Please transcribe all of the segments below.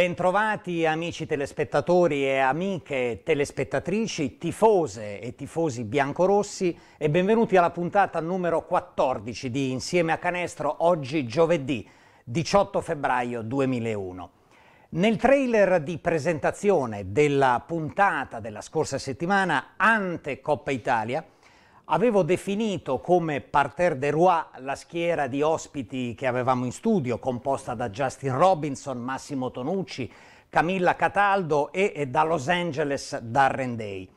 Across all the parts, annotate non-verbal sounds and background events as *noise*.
Bentrovati amici telespettatori e amiche telespettatrici, tifose e tifosi biancorossi e benvenuti alla puntata numero 14 di Insieme a Canestro oggi giovedì 18 febbraio 2001. Nel trailer di presentazione della puntata della scorsa settimana ante Coppa Italia Avevo definito come parterre de roi la schiera di ospiti che avevamo in studio, composta da Justin Robinson, Massimo Tonucci, Camilla Cataldo e, e da Los Angeles Darren Day.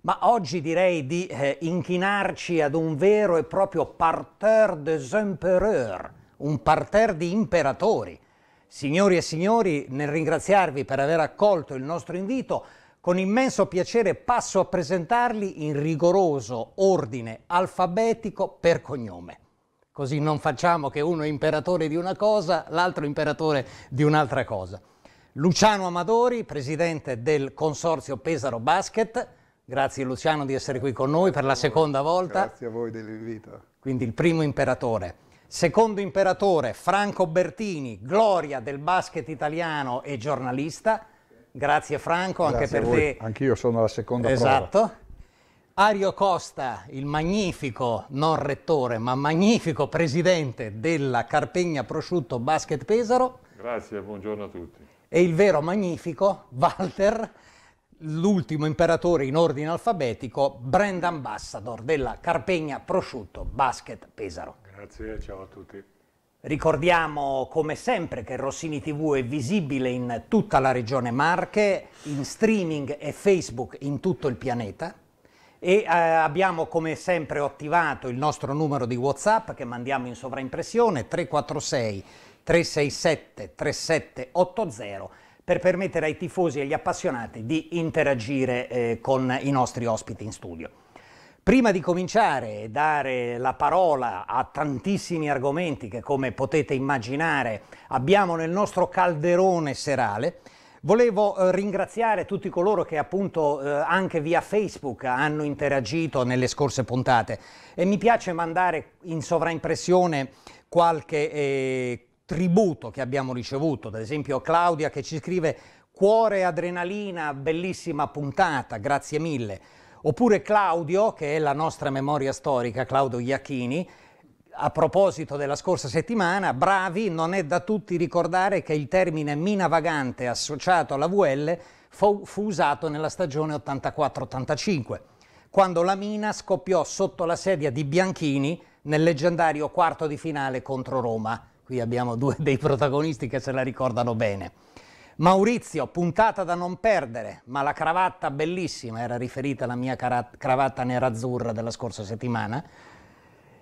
Ma oggi direi di eh, inchinarci ad un vero e proprio parterre des empereurs, un parterre di imperatori. Signori e signori, nel ringraziarvi per aver accolto il nostro invito, con immenso piacere passo a presentarli in rigoroso ordine alfabetico per cognome. Così non facciamo che uno è imperatore di una cosa, l'altro imperatore di un'altra cosa. Luciano Amadori, presidente del Consorzio Pesaro Basket. Grazie Luciano di essere qui con noi per la seconda volta. Grazie a voi dell'invito. Quindi il primo imperatore. Secondo imperatore Franco Bertini, gloria del basket italiano e giornalista. Grazie Franco, Grazie anche per te. Anch'io sono la seconda esatto. prova. Esatto. Ario Costa, il magnifico, non rettore, ma magnifico presidente della Carpegna Prosciutto Basket Pesaro. Grazie, buongiorno a tutti. E il vero magnifico, Walter, l'ultimo imperatore in ordine alfabetico, brand ambassador della Carpegna Prosciutto Basket Pesaro. Grazie, ciao a tutti. Ricordiamo come sempre che Rossini TV è visibile in tutta la regione Marche, in streaming e Facebook in tutto il pianeta e eh, abbiamo come sempre attivato il nostro numero di Whatsapp che mandiamo in sovraimpressione 346 367 3780 per permettere ai tifosi e agli appassionati di interagire eh, con i nostri ospiti in studio. Prima di cominciare e dare la parola a tantissimi argomenti che come potete immaginare abbiamo nel nostro calderone serale, Volevo eh, ringraziare tutti coloro che appunto eh, anche via Facebook hanno interagito nelle scorse puntate e mi piace mandare in sovraimpressione qualche eh, tributo che abbiamo ricevuto, ad esempio Claudia che ci scrive Cuore adrenalina, bellissima puntata, grazie mille. Oppure Claudio, che è la nostra memoria storica, Claudio Iachini, a proposito della scorsa settimana, bravi, non è da tutti ricordare che il termine mina vagante associato alla VL fu, fu usato nella stagione 84-85, quando la mina scoppiò sotto la sedia di Bianchini nel leggendario quarto di finale contro Roma. Qui abbiamo due dei protagonisti che se la ricordano bene. Maurizio, puntata da non perdere, ma la cravatta bellissima, era riferita alla mia cravatta nerazzurra della scorsa settimana,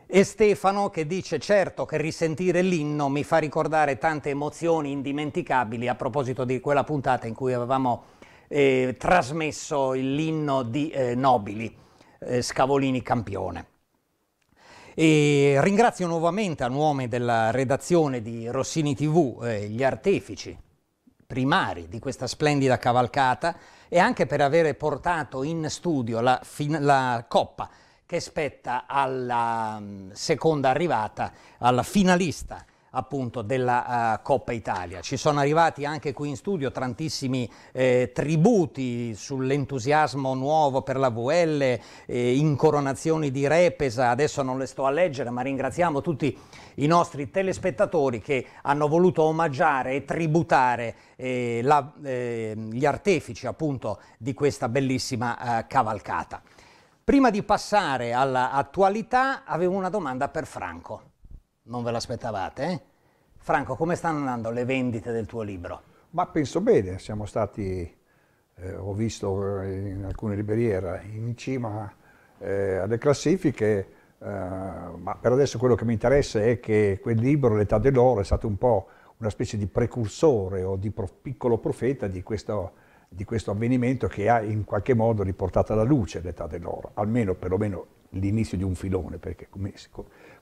e Stefano che dice certo che risentire l'inno mi fa ricordare tante emozioni indimenticabili a proposito di quella puntata in cui avevamo eh, trasmesso l'inno di eh, Nobili, eh, Scavolini campione. E ringrazio nuovamente a nome della redazione di Rossini TV, eh, gli artefici primari di questa splendida cavalcata e anche per aver portato in studio la, la coppa che spetta alla mm, seconda arrivata, alla finalista appunto della uh, Coppa Italia. Ci sono arrivati anche qui in studio tantissimi eh, tributi sull'entusiasmo nuovo per la VL, eh, incoronazioni di Repesa, adesso non le sto a leggere ma ringraziamo tutti i nostri telespettatori che hanno voluto omaggiare e tributare eh, la, eh, gli artefici appunto di questa bellissima eh, cavalcata. Prima di passare all'attualità avevo una domanda per Franco non ve l'aspettavate. Eh? Franco, come stanno andando le vendite del tuo libro? Ma penso bene, siamo stati, eh, ho visto eh, in alcune librerie, in cima eh, alle classifiche, eh, ma per adesso quello che mi interessa è che quel libro, L'età dell'oro, è stato un po' una specie di precursore o di prof, piccolo profeta di questo, di questo avvenimento che ha in qualche modo riportato alla luce l'età dell'oro, almeno perlomeno l'inizio di un filone, perché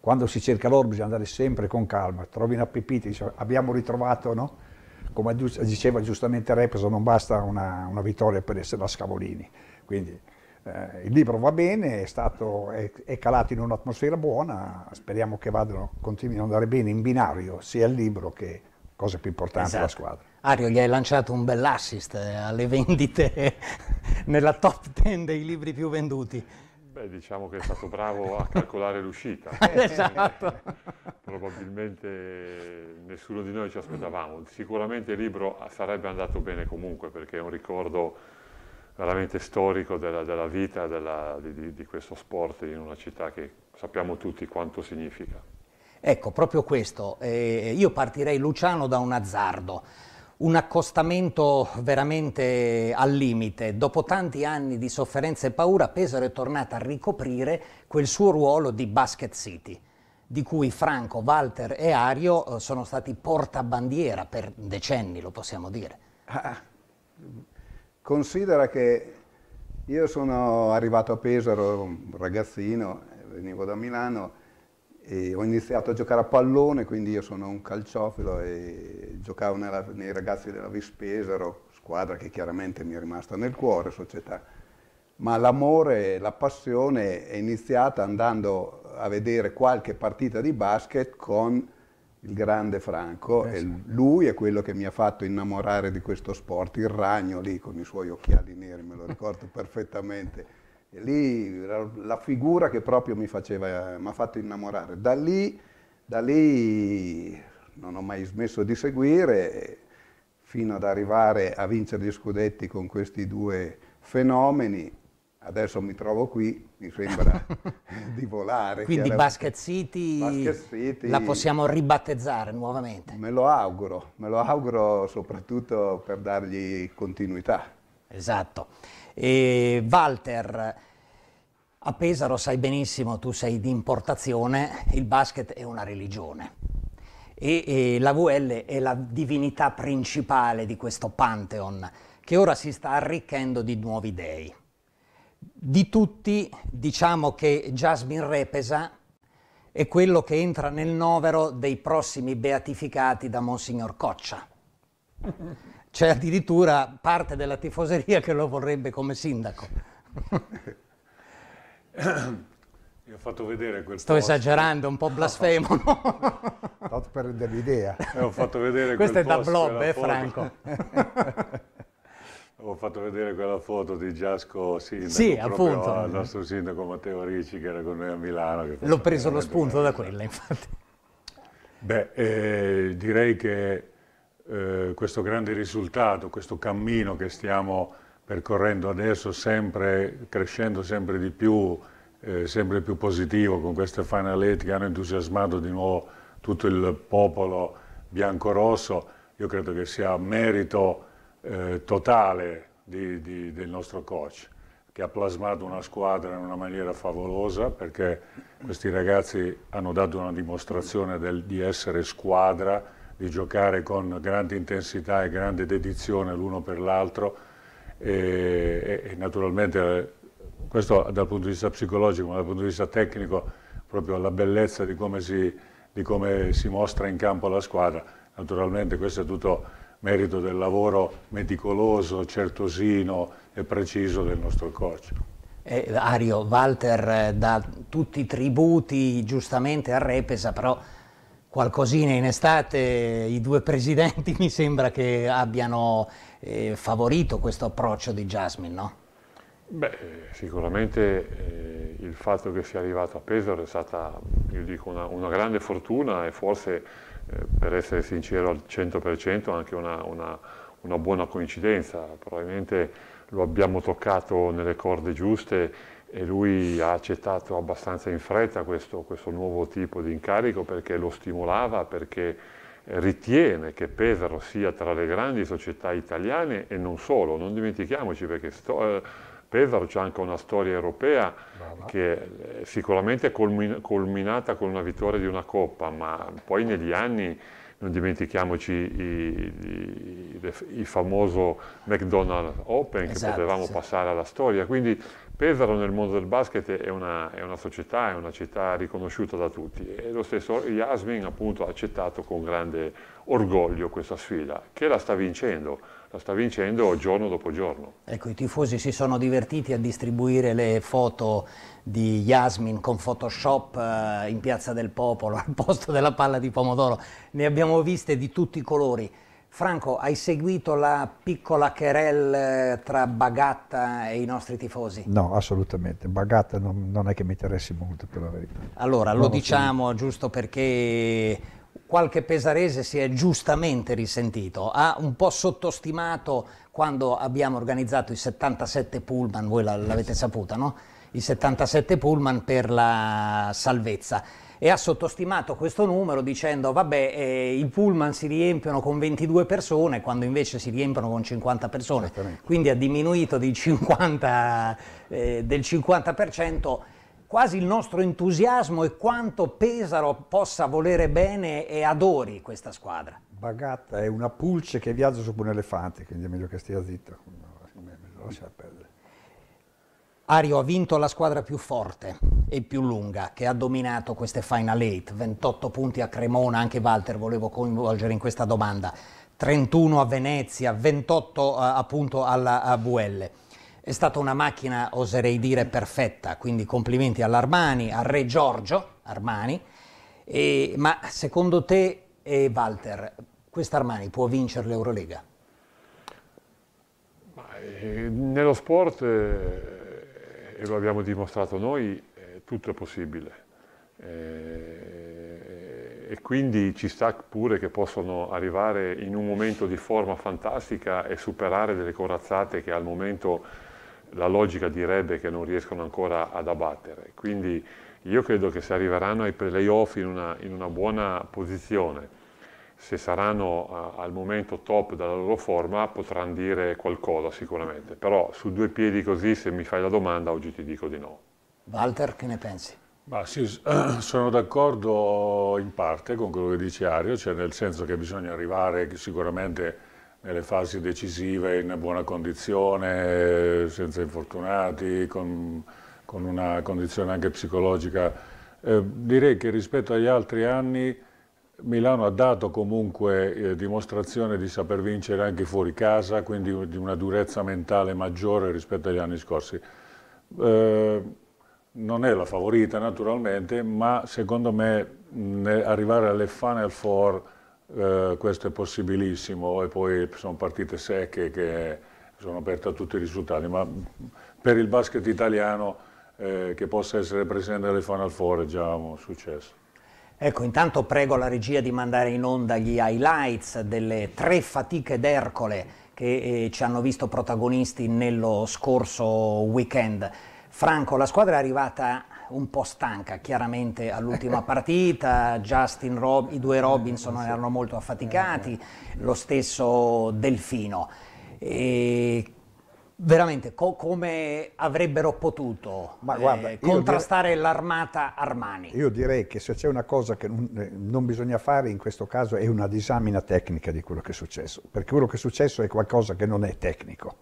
quando si cerca l'oro bisogna andare sempre con calma, trovi una pepita, abbiamo ritrovato, no? come diceva giustamente Repeso, non basta una, una, vittoria per essere a Scavolini. Quindi eh, il libro va bene, è, stato, è, è calato in un'atmosfera buona, speriamo che vadano, continuino ad andare bene in binario sia il libro che cosa più importante esatto. la squadra. Ario, gli hai lanciato un bell'assist eh, alle vendite *laughs* nella top 10 dei libri più venduti. Beh, diciamo che è stato bravo a *laughs* calcolare l'uscita. Eh, esatto. Probabilmente nessuno di noi ci aspettavamo. Sicuramente il libro sarebbe andato bene comunque perché è un ricordo veramente storico della, della vita della, di, di questo sport in una città che sappiamo tutti quanto significa. Ecco, proprio questo. Eh, io partirei, Luciano, da un azzardo un accostamento veramente al limite. Dopo tanti anni di sofferenza e paura, Pesaro è tornata a ricoprire quel suo ruolo di Basket City, di cui Franco, Walter e Ario eh, sono stati portabandiera per decenni, lo possiamo dire. Ah, considera che io sono arrivato a Pesaro, un ragazzino, venivo da Milano, e ho iniziato a giocare a pallone, quindi io sono un calciofilo e giocavo nella, nei ragazzi della Vispesero, squadra che chiaramente mi è rimasta nel cuore, società. Ma l'amore, la passione è iniziata andando a vedere qualche partita di basket con il grande Franco eh, sì. lui è quello che mi ha fatto innamorare di questo sport, il ragno lì con i suoi occhiali neri, me lo ricordo *laughs* perfettamente e lì la, la figura che proprio mi faceva, mi ha fatto innamorare. Da lì, da lì non ho mai smesso di seguire fino ad arrivare a vincere gli scudetti con questi due fenomeni. Adesso mi trovo qui, mi sembra *laughs* di volare. Quindi Basket City, Basket City, la possiamo ribattezzare nuovamente. Me lo auguro, me lo auguro soprattutto per dargli continuità. Esatto. E Walter, a Pesaro sai benissimo, tu sei di importazione, il basket è una religione. E, e la VL è la divinità principale di questo Pantheon, che ora si sta arricchendo di nuovi dei. Di tutti, diciamo che Jasmine Repesa è quello che entra nel novero dei prossimi beatificati da Monsignor Coccia c'è addirittura parte della tifoseria che lo vorrebbe come sindaco. Gli ho fatto vedere quel Sto post. esagerando, un po' blasfemo. No? Tanto per rendere l'idea. Eh, ho fatto vedere Questo è da blob, eh, Franco. *laughs* ho fatto vedere quella foto di Giasco Sindaco, sì, appunto. Il nostro sindaco Matteo Ricci che era con noi a Milano. L'ho preso lo spunto da quella, infatti. Beh, eh, direi che eh, questo grande risultato, questo cammino che stiamo percorrendo adesso, sempre, crescendo sempre di più, eh, sempre più positivo, con queste final eight che hanno entusiasmato di nuovo tutto il popolo biancorosso, io credo che sia merito eh, totale di, di, del nostro coach che ha plasmato una squadra in una maniera favolosa perché questi ragazzi hanno dato una dimostrazione del, di essere squadra, di giocare con grande intensità e grande dedizione l'uno per l'altro e, e, naturalmente eh, questo dal punto di vista psicologico ma dal punto di vista tecnico proprio la bellezza di come si, di come si mostra in campo la squadra naturalmente questo è tutto merito del lavoro meticoloso, certosino e preciso del nostro coach. Eh, Ario, Walter eh, dà tutti i tributi giustamente a Repesa, però qualcosina in estate, i due presidenti *laughs* mi sembra che abbiano eh, favorito questo approccio di Jasmine, no? Beh, sicuramente eh, il fatto che sia arrivato a Pesaro è stata, io dico, una, una grande fortuna e forse, eh, per essere sincero al 100%, anche una, una, una buona coincidenza. Probabilmente lo abbiamo toccato nelle corde giuste e lui ha accettato abbastanza in fretta questo, questo nuovo tipo di incarico perché lo stimolava, perché ritiene che Pesaro sia tra le grandi società italiane e non solo, non dimentichiamoci perché sto, eh, Pesaro c'è anche una storia europea Brava. che è eh, sicuramente è culminata con una vittoria di una coppa, ma poi negli anni non dimentichiamoci il famoso McDonald's Open esatto, che potevamo sì. passare alla storia, quindi Pesaro nel mondo del basket è una, è una, società, è una città riconosciuta da tutti e lo stesso Yasmin appunto, ha accettato con grande orgoglio questa sfida, che la sta vincendo, la sta vincendo giorno dopo giorno. Ecco, i tifosi si sono divertiti a distribuire le foto di Yasmin con Photoshop eh, in Piazza del Popolo *laughs* al posto della palla di pomodoro, ne abbiamo viste di tutti i colori. Franco, hai seguito la piccola querel eh, tra Bagatta e i nostri tifosi? No, assolutamente. Bagatta non, non è che mi interessi molto, per la verità. Allora, non lo diciamo seguito. giusto perché qualche pesarese si è giustamente risentito. Ha un po' sottostimato quando abbiamo organizzato i 77 pullman, voi l'avete saputo, no? I 77 pullman per la salvezza e ha sottostimato questo numero dicendo vabbè eh, i pullman si riempiono con 22 persone quando invece si riempiono con 50 persone, quindi ha diminuito 50, eh, del 50% quasi il nostro entusiasmo e quanto Pesaro possa volere bene e adori questa squadra. Bagatta è una pulce che viaggia su un elefante, quindi è meglio che stia zitto. No, lascia perdere. Ario ha vinto la squadra più forte e più lunga che ha dominato queste Final 8, 28 punti a Cremona, anche Walter volevo coinvolgere in questa domanda, 31 a Venezia, 28 eh, appunto alla, VL. È stata una macchina, oserei dire, perfetta, quindi complimenti all'Armani, al Re Giorgio Armani, e, ma secondo te, eh, Walter, questa Armani può vincere l'Eurolega? Eh, nello sport... Eh e lo abbiamo dimostrato noi, eh, tutto è possibile. Eh, e quindi ci sta pure che possono arrivare in un momento di forma fantastica e superare delle corazzate che al momento la logica direbbe che non riescono ancora ad abbattere. Quindi io credo che se arriveranno ai playoff in in una buona posizione, se saranno eh, al momento top della loro forma potranno dire qualcosa sicuramente, però su due piedi così se mi fai la domanda oggi ti dico di no. Walter, che ne pensi? Ma sì, *clears throat* sono d'accordo in parte con quello che dice Ario, cioè nel senso che bisogna arrivare sicuramente nelle fasi decisive in buona condizione, senza infortunati, con, con una condizione anche psicologica. Eh, direi che rispetto agli altri anni Milano ha dato comunque eh, dimostrazione di saper vincere anche fuori casa, quindi di una durezza mentale maggiore rispetto agli anni scorsi. Eh, non è la favorita naturalmente, ma secondo me mh, arrivare alle Final Four eh, questo è possibilissimo e poi sono partite secche che sono aperte a tutti i risultati, ma per il basket italiano eh, che possa essere presente alle Final Four è già un successo. Ecco, intanto prego la regia di mandare in onda gli highlights delle tre fatiche d'Ercole che eh, ci hanno visto protagonisti nello scorso weekend. Franco, la squadra è arrivata un po' stanca chiaramente all'ultima *laughs* partita, Justin Rob, i due Robinson eh, erano molto affaticati, eh, lo stesso Delfino. E veramente co- come avrebbero potuto Ma, eh, contrastare direi, l'armata Armani? Io direi che se c'è una cosa che non, eh, non, bisogna fare in questo caso è una disamina tecnica di quello che è successo, perché quello che è successo è qualcosa che non è tecnico.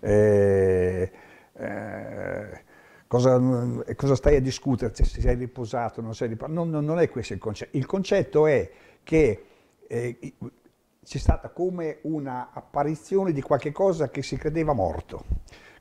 Eh, eh cosa, eh, cosa, stai a discutere? Se sei riposato, non sei riposato? Non, non, non è questo il concetto. Il concetto è che eh, c'è stata come un'apparizione di qualche cosa che si credeva morto.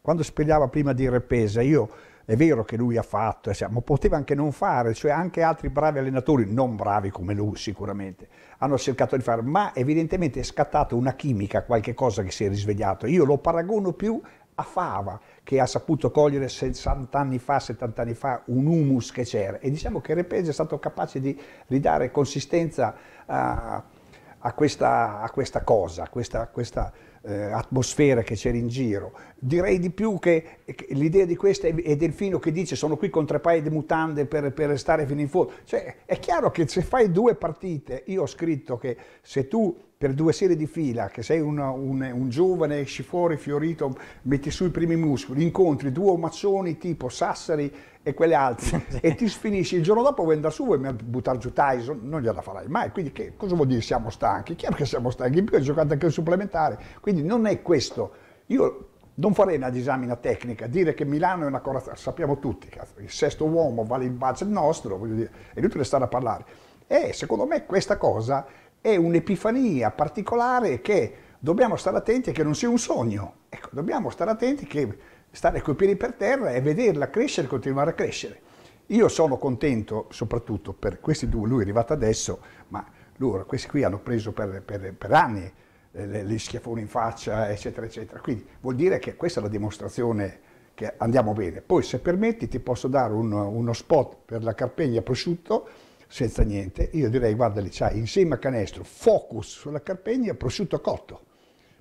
Quando spiegava prima di Repesa, io è vero che lui ha fatto, eh, ma poteva anche non fare, cioè anche altri bravi allenatori, non bravi come lui sicuramente, hanno cercato di fare, ma evidentemente è scattata una chimica, qualche cosa che si è risvegliato. Io lo paragono più a Fava, che ha saputo cogliere 60 anni fa, 70 anni fa, un humus che c'era. E diciamo che Repesa è stato capace di ridare consistenza a... Uh, a questa, a questa cosa, a questa, questa eh, atmosfera che c'era in giro. Direi di più che, che l'idea di questa è, è, Delfino che dice sono qui con tre paia di mutande per, per restare fino in fondo. Cioè, è chiaro che se fai due partite, io ho scritto che se tu per due serie di fila, che sei una, un, un, giovane, esci fuori fiorito, metti su i primi muscoli, incontri due omazzoni tipo Sassari e quelle altre *laughs* e ti sfinisci il giorno dopo vuoi andare su, vuoi buttare giù Tyson, non gliela farai mai. Quindi che, cosa vuol dire siamo stanchi? Chiaro che siamo stanchi, in più hai giocato anche il supplementare. Quindi non è questo. Io non farei una disamina tecnica, dire che Milano è una corazza, sappiamo tutti, cazzo, il sesto uomo vale in base al nostro, voglio dire, è inutile stare a parlare. E eh, secondo me questa cosa è un'epifania particolare che dobbiamo stare attenti che non sia un sogno. Ecco, dobbiamo stare attenti che stare coi piedi per terra e vederla crescere, continuare a crescere. Io sono contento soprattutto per questi due, lui è arrivato adesso, ma loro, questi qui hanno preso per, per, per anni eh, gli schiaffoni in faccia, eccetera, eccetera. Quindi vuol dire che questa è la dimostrazione che andiamo bene. Poi se permetti ti posso dare un, uno spot per la Carpegna prosciutto, senza niente, io direi guarda lì c'hai insieme a canestro focus sulla carpegna prosciutto cotto,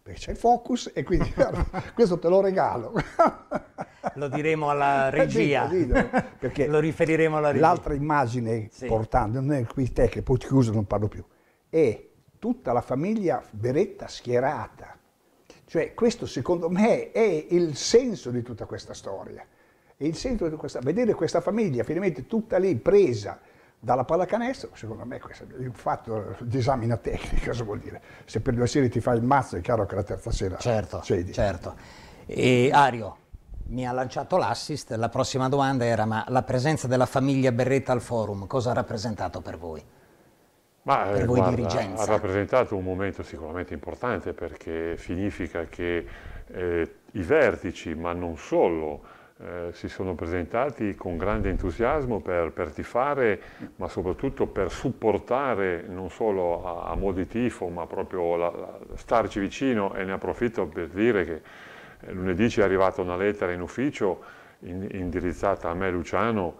perché c'è il focus e quindi *laughs* questo te lo regalo. *laughs* lo diremo alla eh, regia, dito, perché lo riferiremo alla regia. L'altra immagine sì. portando, non è qui te che poi ti chiuso non parlo più, è tutta la famiglia Beretta schierata. Cioè questo secondo me è il senso di tutta questa storia. È il senso di questa, vedere questa famiglia finalmente tutta lì presa dalla pallacanestro, secondo me, questo è un fatto di esamina tecnica, cosa vuol dire? Se per due serie ti fai il mazzo, è chiaro che la terza sera certo, cedi. Certo, e Ario, mi ha lanciato l'assist, la prossima domanda era ma la presenza della famiglia Berretta al forum cosa ha rappresentato per voi? Ma, per voi guarda, dirigenza? Ha rappresentato un momento sicuramente importante perché significa che eh, i vertici, ma non solo, eh, si sono presentati con grande entusiasmo per, per, tifare, ma soprattutto per supportare non solo a, a mo' di tifo, ma proprio la, la, starci vicino e ne approfitto per dire che eh, lunedì ci è arrivata una lettera in ufficio in, indirizzata a me Luciano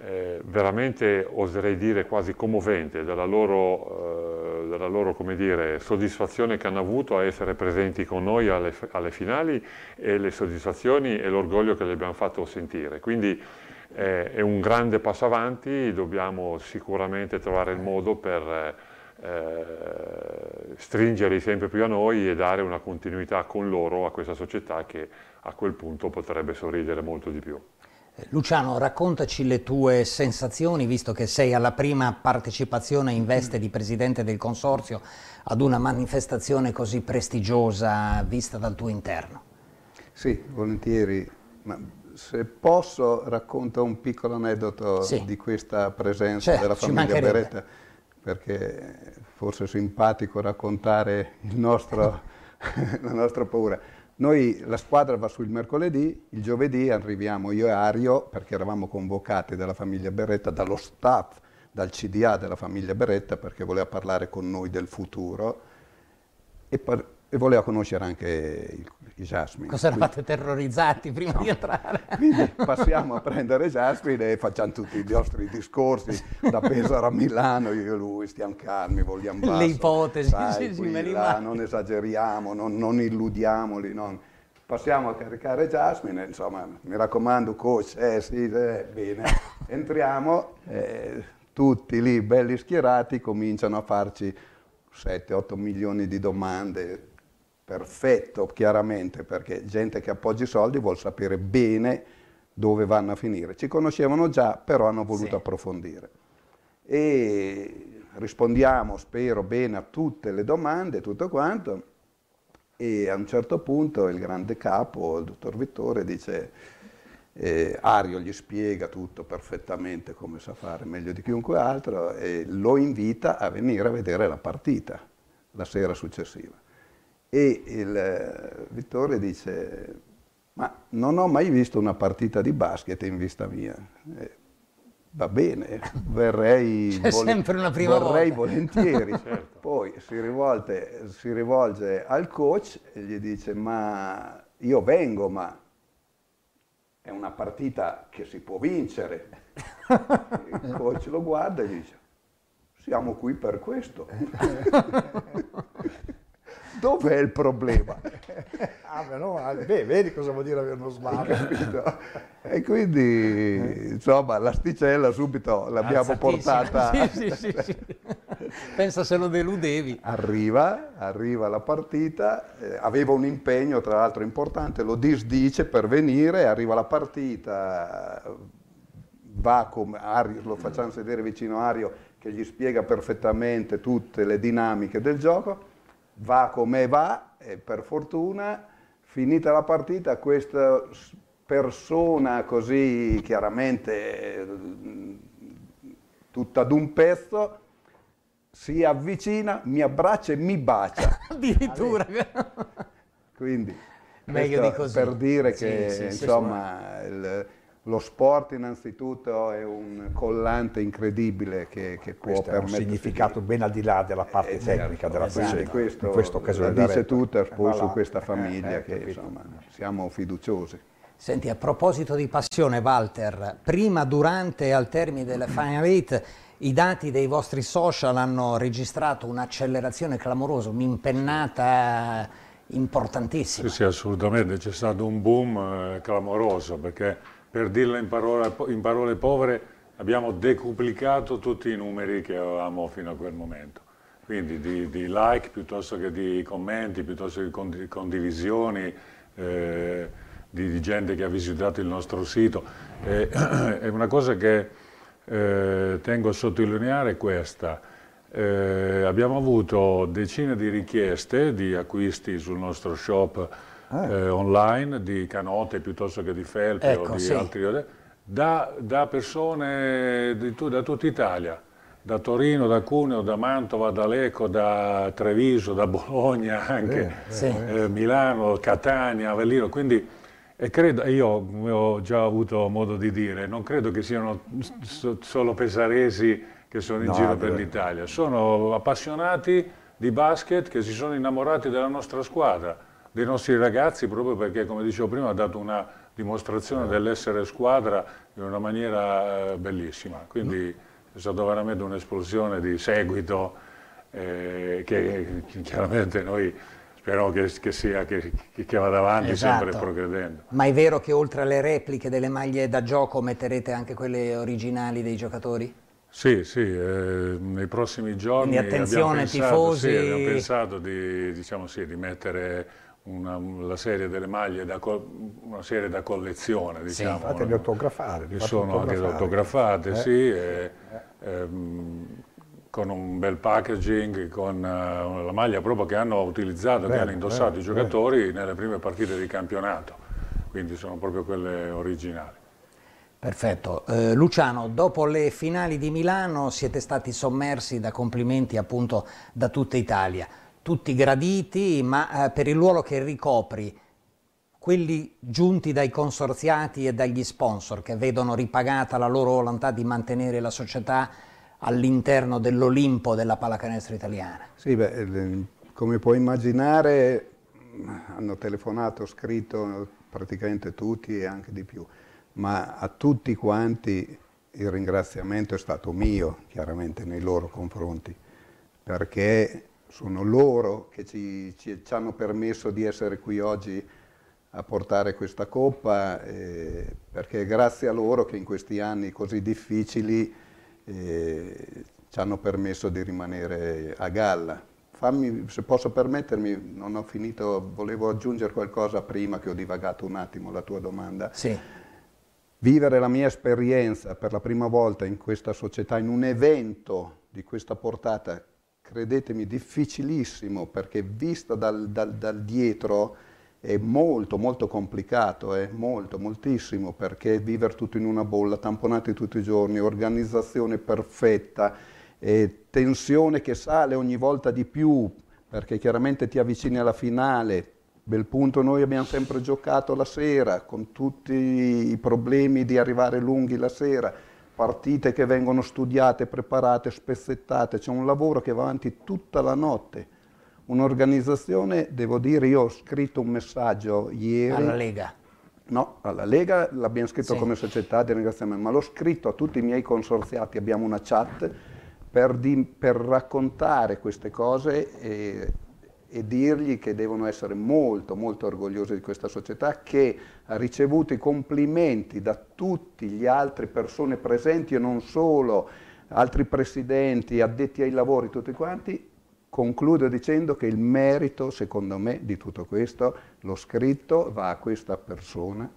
eh, veramente oserei dire quasi commovente della loro, eh, della loro dire, soddisfazione che hanno avuto a essere presenti con noi alle, alle finali e le soddisfazioni e l'orgoglio che le abbiamo fatto sentire. Quindi eh, è un grande passo avanti, dobbiamo sicuramente trovare il modo per eh, stringerli sempre più a noi e dare una continuità con loro a questa società che a quel punto potrebbe sorridere molto di più. Luciano, raccontaci le tue sensazioni, visto che sei alla prima partecipazione in veste di presidente del consorzio ad una manifestazione così prestigiosa vista dal tuo interno. Sì, volentieri, ma se posso racconto un piccolo aneddoto sì. di questa presenza certo, della famiglia Beretta, perché forse è simpatico raccontare nostro, *laughs* la nostra paura. Noi, la squadra va sul mercoledì, il giovedì arriviamo io e Ario, perché eravamo convocati dalla famiglia Beretta, dallo staff, dal CDA della famiglia Beretta, perché voleva parlare con noi del futuro, e e voleva conoscere anche il, i Jasmine. Cosa eravate quindi, terrorizzati prima no. di entrare? *laughs* Quindi passiamo a prendere Jasmine e facciamo tutti i nostri discorsi da Pesaro a Milano, io e lui, stiamo calmi, vogliamo basso. Le ipotesi, sai, sì, sì, qui, là, non esageriamo, non, non illudiamoli, non passiamo a caricare Jasmine, insomma, mi raccomando, coach, eh sì, eh, bene, entriamo, eh, tutti lì belli schierati cominciano a farci 7-8 milioni di domande, perfetto chiaramente perché gente che appoggia i soldi vuol sapere bene dove vanno a finire. Ci conoscevano già, però hanno voluto sì. approfondire. E rispondiamo, spero, bene a tutte le domande, tutto quanto, e a un certo punto il grande capo, il dottor Vittore, dice, eh, Ario gli spiega tutto perfettamente come sa fare, meglio di chiunque altro, e lo invita a venire a vedere la partita la sera successiva e il eh, Vittore dice ma non ho mai visto una partita di basket in vista mia. Eh, va bene, verrei, *laughs* C'è una prima verrei volta. volentieri. *laughs* certo. Poi si, rivolte, si rivolge al coach e gli dice ma io vengo ma è una partita che si può vincere. Il *laughs* coach lo guarda e gli dice siamo qui per questo dove è il problema? *laughs* ah, beh, no, ah, beh, vedi cosa vuol dire avere uno smalto. e quindi, eh? insomma, l'asticella subito l'abbiamo portata. *laughs* Sì, sì, sì, Pensa se lo deludevi. Arriva, arriva la partita, eh, aveva un impegno tra l'altro importante, lo disdice per venire, arriva la partita, va come Ario, lo facciamo mm. sedere vicino a Ario che gli spiega perfettamente tutte le dinamiche del gioco va come va e per fortuna finita la partita questa persona così chiaramente mm, tutta d'un pezzo si avvicina, mi abbraccia e mi bacia. *laughs* Addirittura. Quindi, meglio di così. Per dire che sì, sì, insomma... Sì, il, lo sport innanzitutto è un collante incredibile che, che può permettere... un significato ben al di là della parte eh, tecnica esatto, della esatto, persona, questo, in questa occasione. Eh, la dice tutto poi là, su questa famiglia eh, che insomma, siamo fiduciosi. Senti, a proposito di passione, Walter, prima, durante e al termine della Final Eight i dati dei vostri social hanno registrato un'accelerazione clamorosa, un'impennata importantissima. Sì, sì, assolutamente, c'è stato un boom eh, clamoroso perché per dirla in, parola, in parole povere, abbiamo decuplicato tutti i numeri che avevamo fino a quel momento. Quindi di, di like piuttosto che di commenti, piuttosto che di condivisioni, eh, di, di, gente che ha visitato il nostro sito. E, *clears throat* è una cosa che eh, tengo a sottolineare è questa. Eh, abbiamo avuto decine di richieste di acquisti sul nostro shop ah. eh, online di canote piuttosto che di felpe ecco, o di sì. altri, da, da persone di, da tutta Italia, da Torino, da Cuneo, da Mantova, da Lecco, da Treviso, da Bologna *laughs* anche, eh, sì. eh, Milano, Catania, Avellino, quindi e credo, io come ho già avuto modo di dire, non credo che siano so, solo pesaresi che sono in no, giro per l'Italia, sono appassionati di basket che si sono innamorati della nostra squadra dei nostri ragazzi proprio perché, come dicevo prima, ha dato una dimostrazione dell'essere squadra in una maniera eh, bellissima. Quindi è stata veramente un'esplosione di seguito eh, che chiaramente noi speriamo che, che, sia, che, che vada avanti esatto. sempre progredendo. Ma è vero che oltre alle repliche delle maglie da gioco metterete anche quelle originali dei giocatori? Sì, sì, eh, nei prossimi giorni Quindi attenzione, abbiamo pensato, tifosi... sì, abbiamo pensato di, diciamo sì, di mettere una, la serie delle maglie, da, una serie da collezione, diciamo. Sì, fateli autografare. Che sono anche autografate, eh? sì, e, ehm, con un bel packaging, con uh, la maglia proprio che hanno utilizzato, bello, che hanno indossato bello, i giocatori bello. nelle prime partite di campionato, quindi sono proprio quelle originali. Perfetto. Eh, Luciano, dopo le finali di Milano siete stati sommersi da complimenti appunto da tutta Italia tutti graditi, ma eh, per il ruolo che ricopri, quelli giunti dai consorziati e dagli sponsor che vedono ripagata la loro volontà di mantenere la società all'interno dell'Olimpo della pallacanestro italiana? Sì, beh, come puoi immaginare hanno telefonato, scritto praticamente tutti e anche di più, ma a tutti quanti il ringraziamento è stato mio, chiaramente nei loro confronti, perché sono loro che ci, ci, ci, hanno permesso di essere qui oggi a portare questa coppa, eh, perché è grazie a loro che in questi anni così difficili eh, ci hanno permesso di rimanere a galla. Fammi, se posso permettermi, non ho finito, volevo aggiungere qualcosa prima che ho divagato un attimo la tua domanda. Sì. Vivere la mia esperienza per la prima volta in questa società, in un evento di questa portata credetemi, difficilissimo perché visto dal, dal, dal dietro è molto, molto complicato, è eh? molto, moltissimo perché vivere tutto in una bolla, tamponati tutti i giorni, organizzazione perfetta, eh, tensione che sale ogni volta di più perché chiaramente ti avvicini alla finale. Bel punto, noi abbiamo sempre giocato la sera con tutti i problemi di arrivare lunghi la sera partite che vengono studiate, preparate, spezzettate, c'è un lavoro che va avanti tutta la notte. Un'organizzazione, devo dire, io ho scritto un messaggio ieri... Alla Lega. No, alla Lega l'abbiamo scritto sì. come società di ringraziamento, ma l'ho scritto a tutti i miei consorziati, abbiamo una chat per, di, per raccontare queste cose e e dirgli che devono essere molto molto orgogliosi di questa società che ha ricevuto i complimenti da tutti gli altri persone presenti e non solo, altri presidenti, addetti ai lavori, tutti quanti. Concludo dicendo che il merito, secondo me, di tutto questo, lo scritto va a questa persona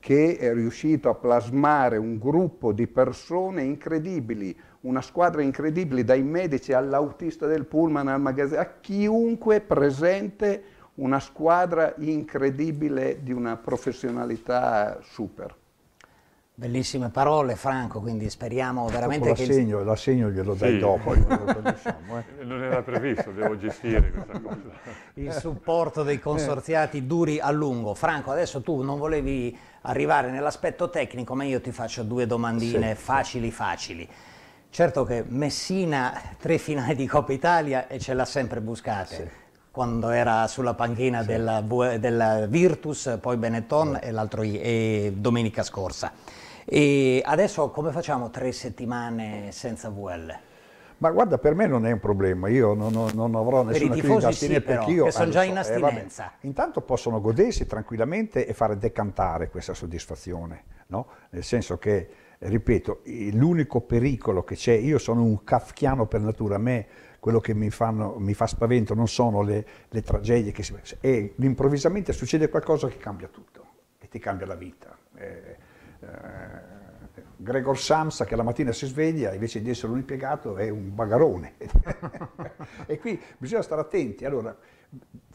che è riuscito a plasmare un gruppo di persone incredibili, una squadra incredibile, dai medici all'autista del pullman, al magazzino, a chiunque presente una squadra incredibile di una professionalità super. Bellissime parole Franco, quindi speriamo veramente che... L'assegno, l'assegno glielo dai sì. dopo, *laughs* diciamo, eh. Non era previsto, devo gestire questa cosa. Il supporto dei consorziati duri a lungo. Franco, adesso tu non volevi arrivare nell'aspetto tecnico, ma io ti faccio due domandine sì. facili facili. Certo che Messina tre finali di Coppa Italia e ce l'ha sempre Buscate. Sì. Quando era sulla panchina sì. della, della, Virtus, poi Benetton sì. e, e domenica scorsa. E adesso come facciamo tre settimane senza VL? Ma guarda, per me non è un problema, io non, non, non avrò per nessuna crisi d'astinenza sì, perché io... Che sono eh, già in eh, astinenza. Eh, Intanto possono godersi tranquillamente e fare decantare questa soddisfazione, no? Nel senso che ripeto, l'unico pericolo che c'è, io sono un kafkiano per natura, a me quello che mi, fanno, mi fa spavento non sono le, le tragedie che si... e improvvisamente succede qualcosa che cambia tutto e ti cambia la vita. Eh, eh, Gregor Samsa che la mattina si sveglia invece di essere un impiegato è un bagarone *laughs* e qui bisogna stare attenti allora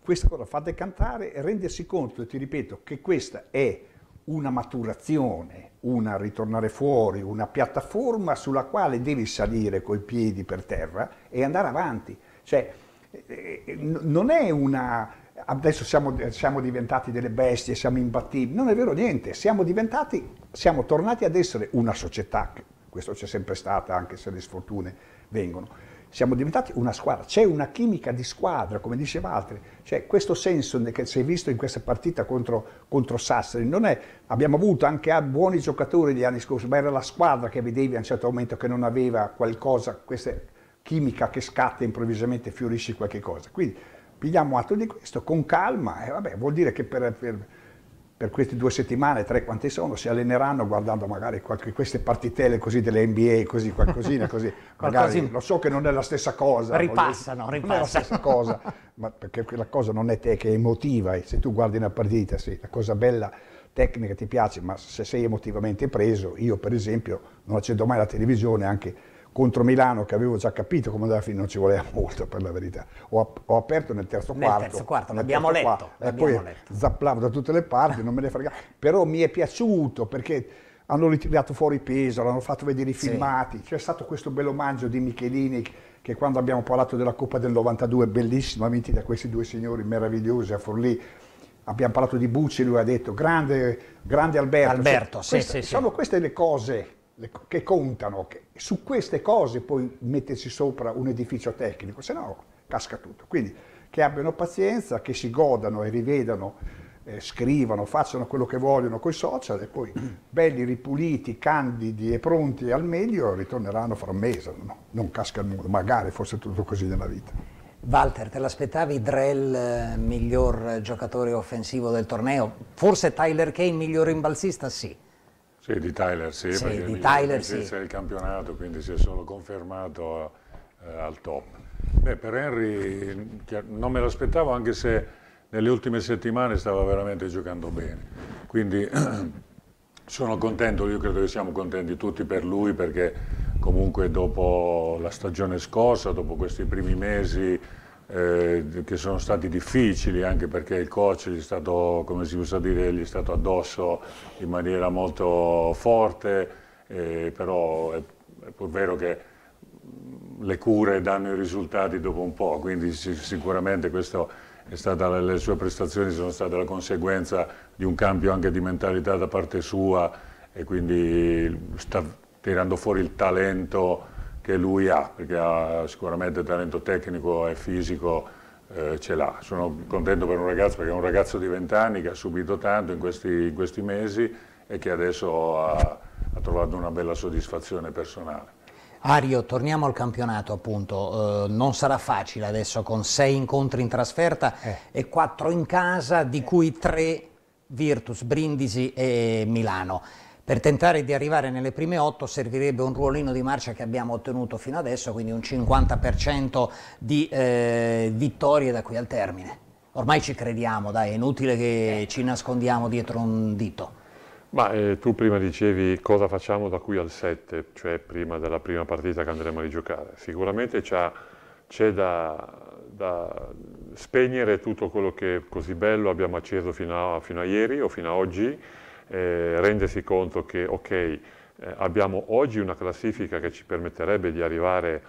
questa cosa fa decantare e rendersi conto ti ripeto che questa è una maturazione, una ritornare fuori, una piattaforma sulla quale devi salire coi piedi per terra e andare avanti. Cioè, eh, eh, non è una... Adesso siamo, siamo diventati delle bestie, siamo imbattibili. Non è vero niente, siamo diventati, siamo tornati ad essere una società, questo c'è sempre stata anche se le sfortune vengono siamo diventati una squadra, c'è una chimica di squadra, come diceva altri, cioè questo senso che si è visto in questa partita contro, contro Sassari, è, abbiamo avuto anche buoni giocatori gli anni scorsi, ma era la squadra che vedevi a un certo momento che non aveva qualcosa, questa chimica che scatta e improvvisamente fiorisce qualche cosa, quindi pigliamo atto di questo con calma e eh, vabbè vuol dire che per, per per queste due settimane, tre quante sono, si alleneranno guardando magari qualche, queste partitelle così delle NBA, così qualcosina, così. *laughs* magari, lo so che non è la stessa cosa. Ripassano, voglio, ripassano. Non è la stessa cosa, *laughs* ma perché la cosa non è te, che è emotiva. E se tu guardi una partita, sì, la cosa bella tecnica ti piace, ma se sei emotivamente preso, io per esempio non accendo mai la televisione anche contro Milano che avevo già capito come andava fino non ci voleva *laughs* molto per la verità. Ho, ho aperto nel terzo quarto. Nel terzo quarto, l'abbiamo terzo letto. Quarto, l'abbiamo e poi letto. zapplavo da tutte le parti, non me ne fregava. Però mi è piaciuto perché hanno ritirato fuori peso, l'hanno fatto vedere i filmati. Sì. C'è stato questo bel omaggio di Michelini che quando abbiamo parlato della Coppa del 92, bellissima, vinti da questi due signori meravigliosi a Forlì, abbiamo parlato di Bucci, lui ha detto grande, grande Alberto. Alberto, cioè, sì, questa, sì, Sono queste le cose che contano, che su queste cose poi metterci sopra un edificio tecnico, se no casca tutto. Quindi che abbiano pazienza, che si godano e rivedano, eh, scrivano, facciano quello che vogliono con i social e poi *clears throat* belli, ripuliti, candidi e pronti al meglio ritorneranno fra un mese, no? non casca nulla, magari fosse tutto così nella vita. Walter, te l'aspettavi Drell eh, miglior giocatore offensivo del torneo? Forse Tyler Kane miglior rimbalzista? Sì. Sì, di Tyler sì, sì perché di Tyler, sì. il campionato, quindi si è solo confermato eh, al top. Beh, per Henry non me l'aspettavo anche se nelle ultime settimane stava veramente giocando bene, quindi *clears throat* sono contento, io credo che siamo contenti tutti per lui perché comunque dopo la stagione scorsa, dopo questi primi mesi eh, che sono stati difficili anche perché il coach gli è stato, come si usa dire, gli è stato addosso in maniera molto forte, eh, però è, è pur vero che le cure danno i risultati dopo un po', quindi sicuramente questo Stata, le sue prestazioni sono state la conseguenza di un cambio anche di mentalità da parte sua e quindi sta tirando fuori il talento che lui ha, perché ha sicuramente talento tecnico e fisico eh, ce l'ha. Sono contento per un ragazzo perché è un ragazzo di 20 anni che ha subito tanto in questi, in questi mesi e che adesso ha, ha trovato una bella soddisfazione personale. Ario, torniamo al campionato appunto, eh, non sarà facile adesso con sei incontri in trasferta eh. e quattro in casa, di cui tre Virtus, Brindisi e Milano. Per tentare di arrivare nelle prime otto servirebbe un ruolino di marcia che abbiamo ottenuto fino adesso, quindi un 50% di eh, vittorie da qui al termine. Ormai ci crediamo, dai, è inutile che ci nascondiamo dietro un dito. Ma eh, tu prima dicevi cosa facciamo da qui al 7, cioè prima della prima partita che andremo a giocare. Sicuramente c'è da, da, spegnere tutto quello che così bello abbiamo acceso fino a, fino a ieri o fino a oggi, eh, rendersi conto che, ok, eh, abbiamo oggi una classifica che ci permetterebbe di arrivare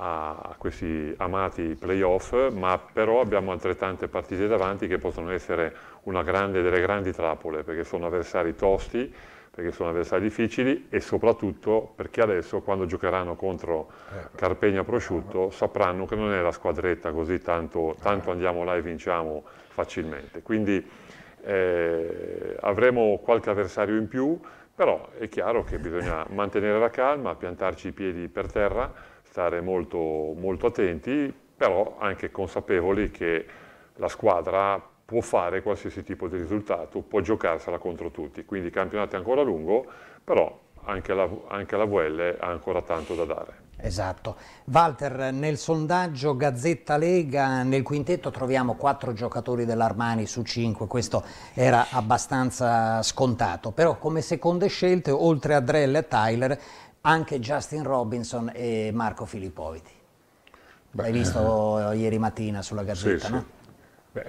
a questi amati playoff, ma però abbiamo altrettante partite davanti che possono essere grande, delle grandi trappole, perché sono avversari tosti, perché sono avversari difficili e soprattutto perché adesso quando giocheranno contro eh, Carpegna Prosciutto eh, sapranno che non è la squadretta così tanto, tanto eh. andiamo là e vinciamo facilmente. Quindi eh, avremo qualche avversario in più, però è chiaro che bisogna *laughs* mantenere la calma, piantarci i piedi per terra, stare molto, molto attenti, però anche consapevoli che la squadra può fare qualsiasi tipo di risultato, può giocarsela contro tutti, quindi il campionato è ancora lungo, però anche la, anche la VL ha ancora tanto da dare. Esatto. Walter, nel sondaggio Gazzetta Lega nel quintetto troviamo quattro giocatori dell'Armani su cinque, questo era abbastanza scontato, però come seconde scelte, oltre a Drell e Tyler, anche Justin Robinson e Marco Filippoiti. L'hai visto eh, ieri mattina sulla Gazzetta, sì, no? Sì. Beh,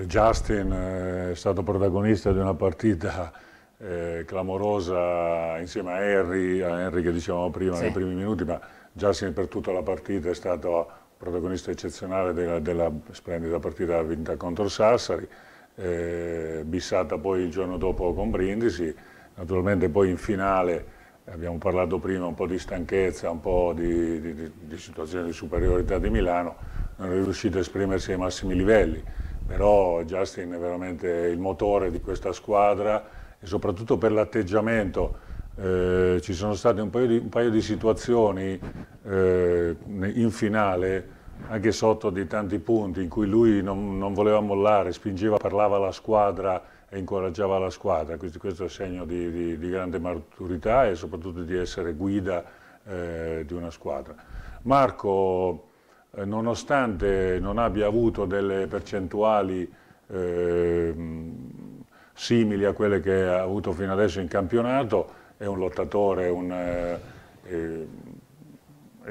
eh, Justin eh, è stato protagonista di una partita eh, clamorosa insieme a Henry, a Henry che dicevamo prima sì. nei primi minuti, ma Giassini per tutta la partita è stato protagonista eccezionale della, della splendida partita vinta contro Sassari, eh, bissata poi il giorno dopo con Brindisi, naturalmente poi in finale abbiamo parlato prima un po' di stanchezza, un po' di, di, di situazione di superiorità di Milano, non è riuscito a esprimersi ai massimi livelli, però Justin è veramente il motore di questa squadra e soprattutto per l'atteggiamento eh, ci sono state un paio di, un paio di situazioni eh, in finale, anche sotto di tanti punti, in cui lui non, non, voleva mollare, spingeva, parlava alla squadra e incoraggiava la squadra. Questo, questo è segno di, di, di, grande maturità e soprattutto di essere guida eh, di una squadra. Marco, eh, nonostante non abbia avuto delle percentuali ehm, simili a quelle che ha avuto fino adesso in campionato, è un lottatore, un, eh, eh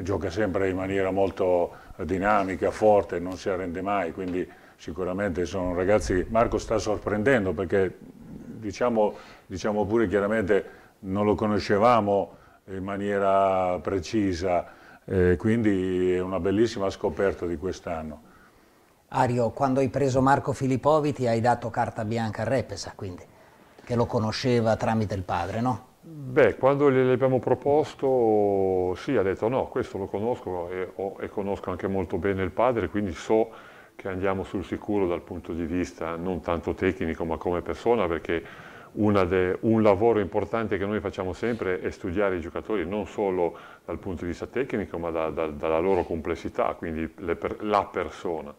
gioca sempre in maniera molto dinamica, forte, non si arrende mai, quindi sicuramente sono ragazzi, Marco sta sorprendendo perché diciamo, diciamo pure chiaramente non lo conoscevamo in maniera precisa, eh, quindi è una bellissima scoperta di quest'anno. Ario, quando hai preso Marco Filippovi ti hai dato carta bianca a Repesa, quindi, che lo conosceva tramite il padre, no? Beh, quando gliel'abbiamo proposto, sì, ha detto no, questo lo conosco e, ho, e, conosco anche molto bene il padre, quindi so che andiamo sul sicuro dal punto di vista non tanto tecnico ma come persona, perché de, un lavoro importante che noi facciamo sempre è studiare i giocatori non solo dal punto di vista tecnico ma da, da, dalla loro complessità, quindi per, la persona.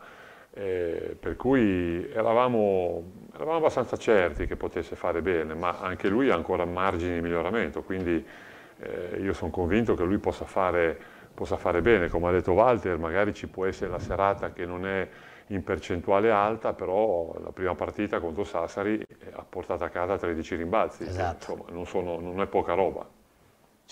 Eh, per cui eravamo, eravamo, abbastanza certi che potesse fare bene, ma anche lui ha ancora margini di miglioramento, quindi eh, io sono convinto che lui possa fare, possa fare, bene. Come ha detto Walter, magari ci può essere la serata che non è in percentuale alta, però la prima partita contro Sassari ha portato a casa 13 rimbalzi, esatto. insomma non, sono, non è poca roba.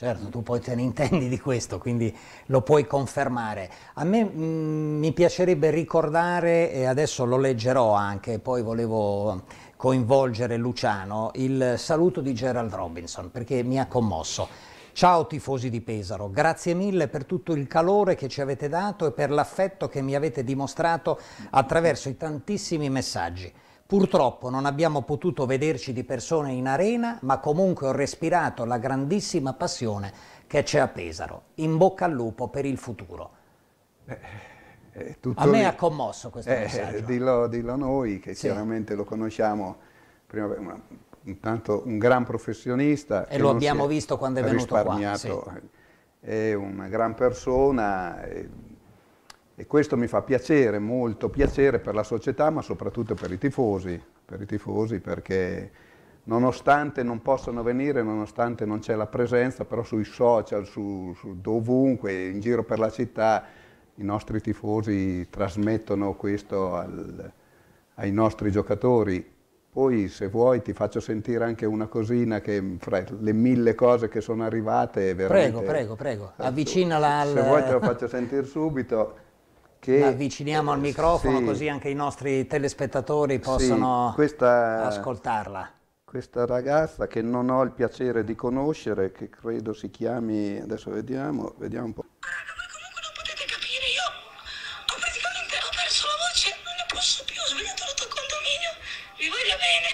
Certo, tu poi te ne intendi di questo, quindi lo puoi confermare. A me mh, mm, mi piacerebbe ricordare, e adesso lo leggerò anche, poi volevo coinvolgere Luciano, il saluto di Gerald Robinson, perché mi ha commosso. Ciao tifosi di Pesaro, grazie mille per tutto il calore che ci avete dato e per l'affetto che mi avete dimostrato attraverso i tantissimi messaggi. Purtroppo non abbiamo potuto vederci di persona in arena, ma comunque ho respirato la grandissima passione che c'è a Pesaro. In bocca al lupo per il futuro. Eh, eh a me lì. ha commosso questo eh, messaggio. Dillo, dillo noi, che sì. chiaramente lo conosciamo, prima, ma, intanto un gran professionista. E lo abbiamo visto quando è venuto qua. Sì. È una gran persona. Eh, e questo mi fa piacere, molto piacere per la società, ma soprattutto per i tifosi, per i tifosi perché nonostante non possano venire, nonostante non c'è la presenza, però sui social, su, su, dovunque, in giro per la città, i nostri tifosi trasmettono questo al, ai nostri giocatori. Poi se vuoi ti faccio sentire anche una cosina che fra le mille cose che sono arrivate... Prego, prego, prego, avvicinala al... Se vuoi te la faccio sentire subito che... Avviciniamo al microfono sì, così anche i nostri telespettatori possono sì, questa, ascoltarla. Questa ragazza che non ho il piacere di conoscere, che credo si chiami, adesso vediamo, vediamo un po'. Raga, comunque non potete capire, io ho praticamente perso la voce, non ne posso più, ho sbagliato l'autocondominio, vi voglio bene.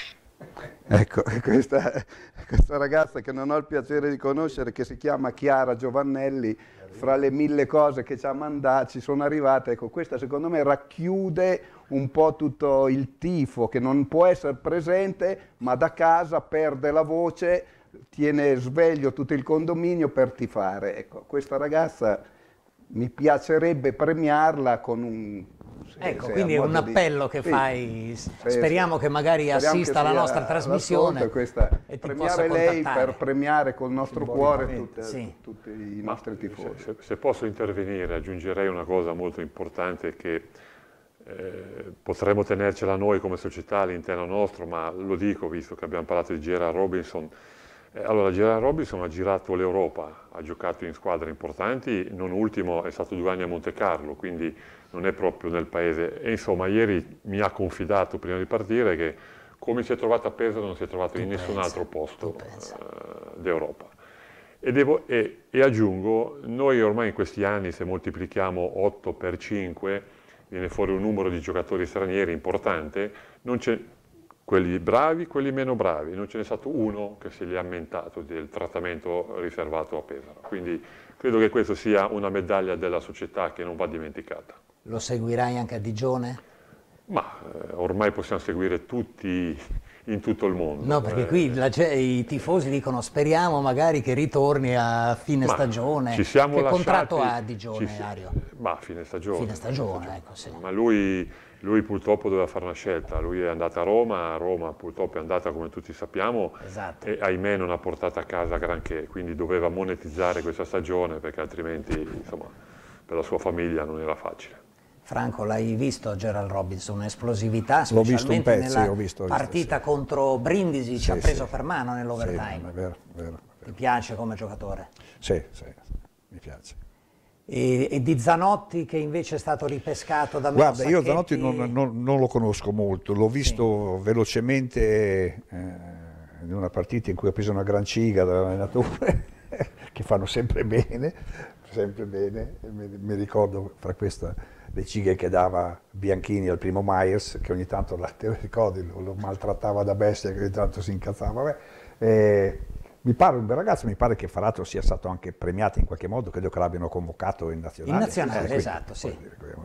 Ecco, *laughs* questa *laughs* questa ragazza che non ho il piacere di conoscere, che si chiama Chiara Giovannelli, fra le mille cose che ci ha mandato, ci sono arrivate, ecco, questa secondo me racchiude un po' tutto il tifo che non può essere presente, ma da casa perde la voce, tiene sveglio tutto il condominio per tifare. Ecco, questa ragazza mi piacerebbe premiarla con un ecco, quindi è un appello di... che fai, sì, speriamo sì, che magari speriamo assista alla nostra trasmissione questa, e ti possa lei per premiare col nostro cuore tutte, sì. tutti i nostri Ma, tifosi. Se, se, posso intervenire aggiungerei una cosa molto importante che eh, potremmo tenercela noi come società all'interno nostro, ma lo dico visto che abbiamo parlato di Gerard Robinson. Eh, allora, Gerard Robinson ha girato l'Europa, ha giocato in squadre importanti, non ultimo è stato due anni a Monte Carlo, quindi non è proprio nel paese. E insomma, ieri mi ha confidato prima di partire che come si è trovato a Pesaro non si è trovato tu in pensi, nessun altro posto uh, d'Europa. E, devo, e, e, aggiungo, noi ormai in questi anni, se moltiplichiamo 8 per 5, viene fuori un numero di giocatori stranieri importante, quelli bravi, quelli meno bravi, non ce n'è stato uno che se li ha ammentato del trattamento riservato a Pesaro. Quindi credo che questa sia una medaglia della società che non va dimenticata. Lo seguirai anche a Digione? Ma eh, ormai possiamo seguire tutti in tutto il mondo. No, perché qui eh. la, i tifosi dicono speriamo magari che ritorni a fine ma stagione. Ci siamo che lasciati, contratto ha Digione, si, Ario? Ma fine stagione. Fine stagione, fine stagione. ecco sì. Ma lui, lui, purtroppo doveva fare una scelta, lui è andato a Roma, a Roma purtroppo è andata come tutti sappiamo esatto. e ahimè non ha portato a casa granché, quindi doveva monetizzare questa stagione perché altrimenti insomma, per la sua famiglia non era facile. Franco, l'hai visto Gerald Robinson, un'esplosività specialmente un pezzo, nella visto, partita sì. contro Brindisi, sì, ci ha preso sì. per mano nell'overtime. vero, vero, Ti piace come giocatore? Sì, sì, mi piace. E, e, di Zanotti che invece è stato ripescato da Guarda, Sacchetti... io Zanotti non, non, non, lo conosco molto, l'ho visto velocemente eh, in una partita in cui ha preso una gran ciga dall'allenatore, *laughs* che fanno sempre bene, sempre bene, mi, mi ricordo fra questa le cighe che dava Bianchini al primo Myers, che ogni tanto la, te lo ricordi, lo, lo, maltrattava da bestia, che ogni tanto si incazzava. Eh, mi pare un bel ragazzo, mi pare che fra l'altro sia stato anche premiato in qualche modo, credo che l'abbiano convocato in nazionale. In nazionale, eh, esatto, sì.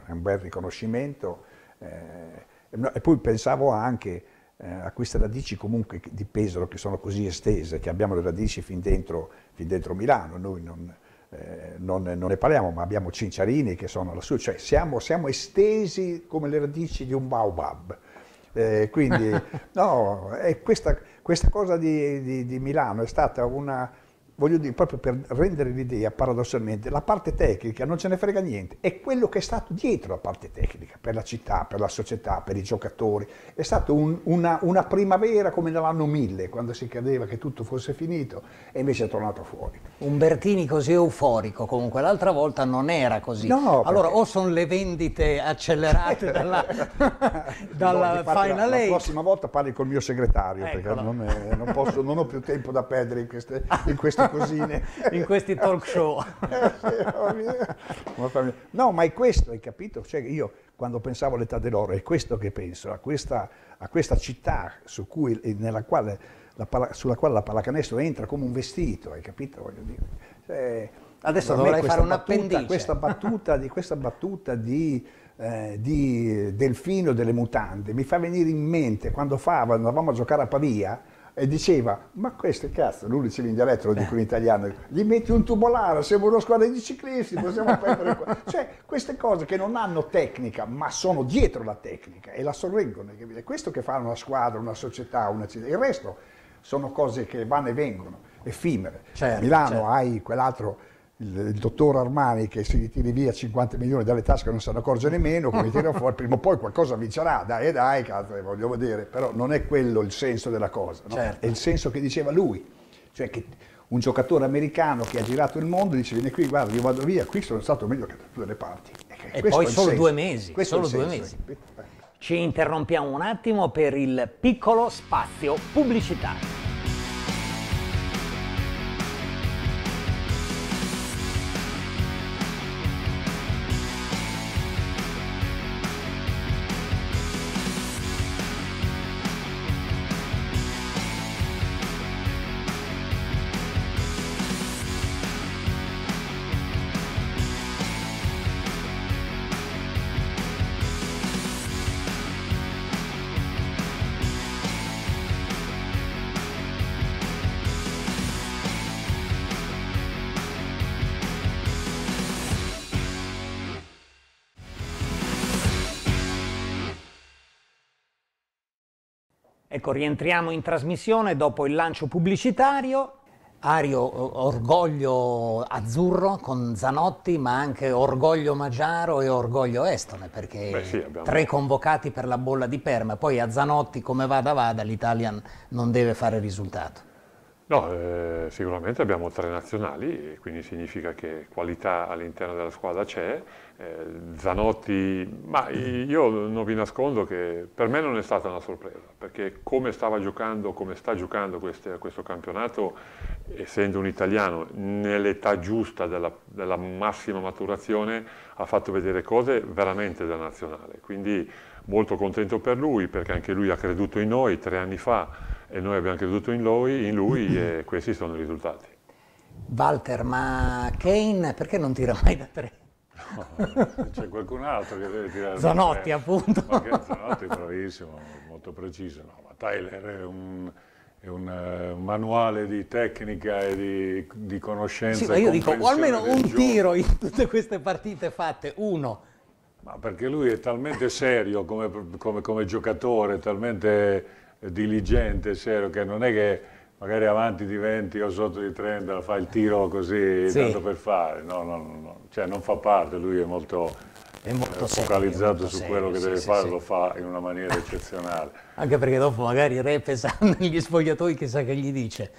è un bel riconoscimento. Eh, e poi pensavo anche eh, a queste radici comunque di Pesaro che sono così estese, che abbiamo le radici fin dentro, fin dentro Milano, noi non eh, non, non, ne parliamo, ma abbiamo cinciarini che sono lassù, cioè siamo, siamo estesi come le radici di un baobab. Eh, quindi *laughs* no, questa, questa, cosa di, di, di Milano è stata una, voglio dire, proprio per rendere l'idea, paradossalmente, la parte tecnica non ce ne frega niente, è quello che è stato dietro la parte tecnica, per la città, per la società, per i giocatori, è stata un, una, una, primavera come nell'anno 1000, quando si credeva che tutto fosse finito e invece è tornato fuori. Umbertini così euforico, comunque l'altra volta non era così. No, allora perché... o sono le vendite accelerate *laughs* dalla, dalla no, Final la, la, prossima volta parli col mio segretario, Eccolo. perché non, è, non, posso, non, ho più tempo da perdere in queste, in queste *laughs* cosine. *laughs* in questi talk show. *laughs* Eh, no, ma è questo, hai capito? Cioè, io quando pensavo all'età dell'oro è questo che penso, a questa, a questa città su cui, quale, la pala, sulla quale la pallacanestro entra come un vestito, hai capito? Voglio dire. Cioè, Adesso dovrei fare un appendice. Questa battuta di, questa battuta di, eh, di Delfino delle mutande mi fa venire in mente quando fa, andavamo a giocare a Pavia, e diceva, ma questo cazzo, lui diceva in dialetto, lo dico in italiano, gli metti un tubolare, siamo una squadra di ciclisti, possiamo prendere qua. *laughs* Cioè, queste cose che non hanno tecnica, ma sono dietro la tecnica e la sorreggono. È questo che fa una squadra, una società, una città. Il resto sono cose che vanno e vengono, effimere. Certo, Milano certo. hai quell'altro il, il, dottor Armani che si ritiri via 50 milioni dalle tasche non se ne accorge nemmeno, come tira *laughs* fuori, prima o poi qualcosa vincerà, dai e dai, cazzo, eh, voglio vedere, però non è quello il senso della cosa, no? certo. è il senso che diceva lui, cioè che un giocatore americano che ha girato il mondo dice vieni qui, guarda, io vado via, qui sono stato meglio che da tutte le parti. E, e poi solo due mesi, questo solo due mesi. Ci interrompiamo un attimo per il piccolo spazio pubblicitario. Ecco, rientriamo in trasmissione dopo il lancio pubblicitario. Ario, orgoglio azzurro con Zanotti, ma anche orgoglio magiaro e orgoglio estone, perché Beh, sì, abbiamo... tre convocati per la bolla di Perma. Poi a Zanotti, come vada vada, l'Italian non deve fare risultato. No, eh, sicuramente abbiamo tre nazionali, quindi significa che qualità all'interno della squadra c'è. Eh, Zanotti, ma io non vi nascondo che per me non è stata una sorpresa, perché come stava giocando, come sta giocando queste, questo campionato, essendo un italiano nell'età giusta della, della massima maturazione, ha fatto vedere cose veramente da nazionale. Quindi molto contento per lui, perché anche lui ha creduto in noi tre anni fa e noi abbiamo creduto in lui, in lui e *laughs* questi sono i risultati. Walter, ma Kane perché non tira mai da tre? No, c'è qualcun altro che deve tirare Zanotti, da tre. appunto. Zanotti è bravissimo, molto preciso. No, ma Tyler è un, è un eh, manuale di tecnica e di, di conoscenza. Sì, ma io dico, o almeno un gioco. tiro in tutte queste partite fatte, uno. Ma perché lui è talmente serio come, come, come giocatore, talmente diligente, serio, che non è che magari avanti di 20 o sotto di 30 fa il tiro così sì. tanto per fare, no, no, no, no, cioè non fa parte, lui è molto, è molto eh, serio, focalizzato molto su serio, quello che sì, deve sì, fare, lo fa in una maniera eccezionale. *laughs* Anche perché dopo magari il Repe sa *laughs* negli spogliatoi chissà che gli dice.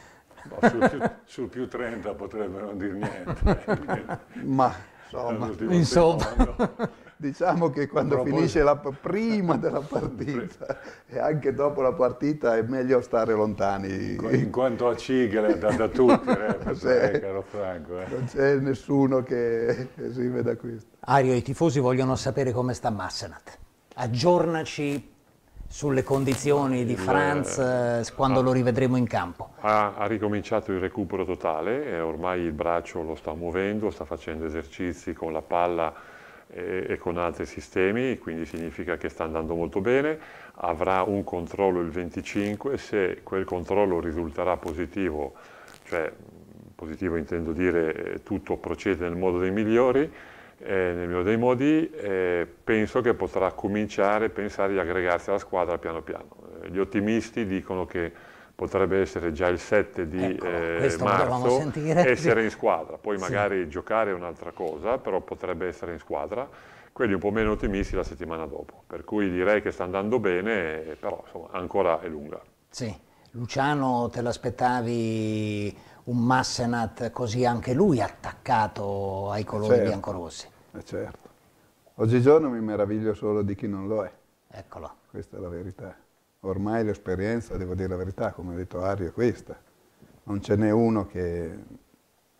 No, sul, più, sul, più, 30 potrebbe non dire niente. Eh, Ma *laughs* insomma. insomma diciamo che quando Propos- finisce la prima della partita e anche dopo la partita è meglio stare lontani. In quanto a Cigre, da, da tutti, eh, *laughs* per te, caro Franco. Eh. Non c'è nessuno che esime da questo. Ario, i tifosi vogliono sapere come sta Massenat. Aggiornaci sulle condizioni di eh, Franz eh, quando ah, lo rivedremo in campo? Ha, ha, ricominciato il recupero totale, ormai il braccio lo sta muovendo, sta facendo esercizi con la palla e, e con altri sistemi, quindi significa che sta andando molto bene, avrà un controllo il 25, se quel controllo risulterà positivo, cioè positivo intendo dire eh, tutto procede nel modo dei migliori, eh, nel migliore dei modi, eh, penso che potrà cominciare a pensare di aggregarsi alla squadra piano piano. Eh, gli ottimisti dicono che potrebbe essere già il 7 di ecco, eh, marzo, essere in squadra, poi *laughs* magari sì. giocare è un'altra cosa, però potrebbe essere in squadra, quelli un po' meno ottimisti la settimana dopo, per cui direi che sta andando bene, però insomma, ancora è lunga. Sì. Luciano te l'aspettavi un Massenat così anche lui attaccato ai colori certo, biancorossi? Eh, certo. Oggigiorno mi meraviglio solo di chi non lo è. Eccolo. Questa è la verità ormai l'esperienza, devo dire la verità, come ha detto Ario, è questa. Non ce n'è uno che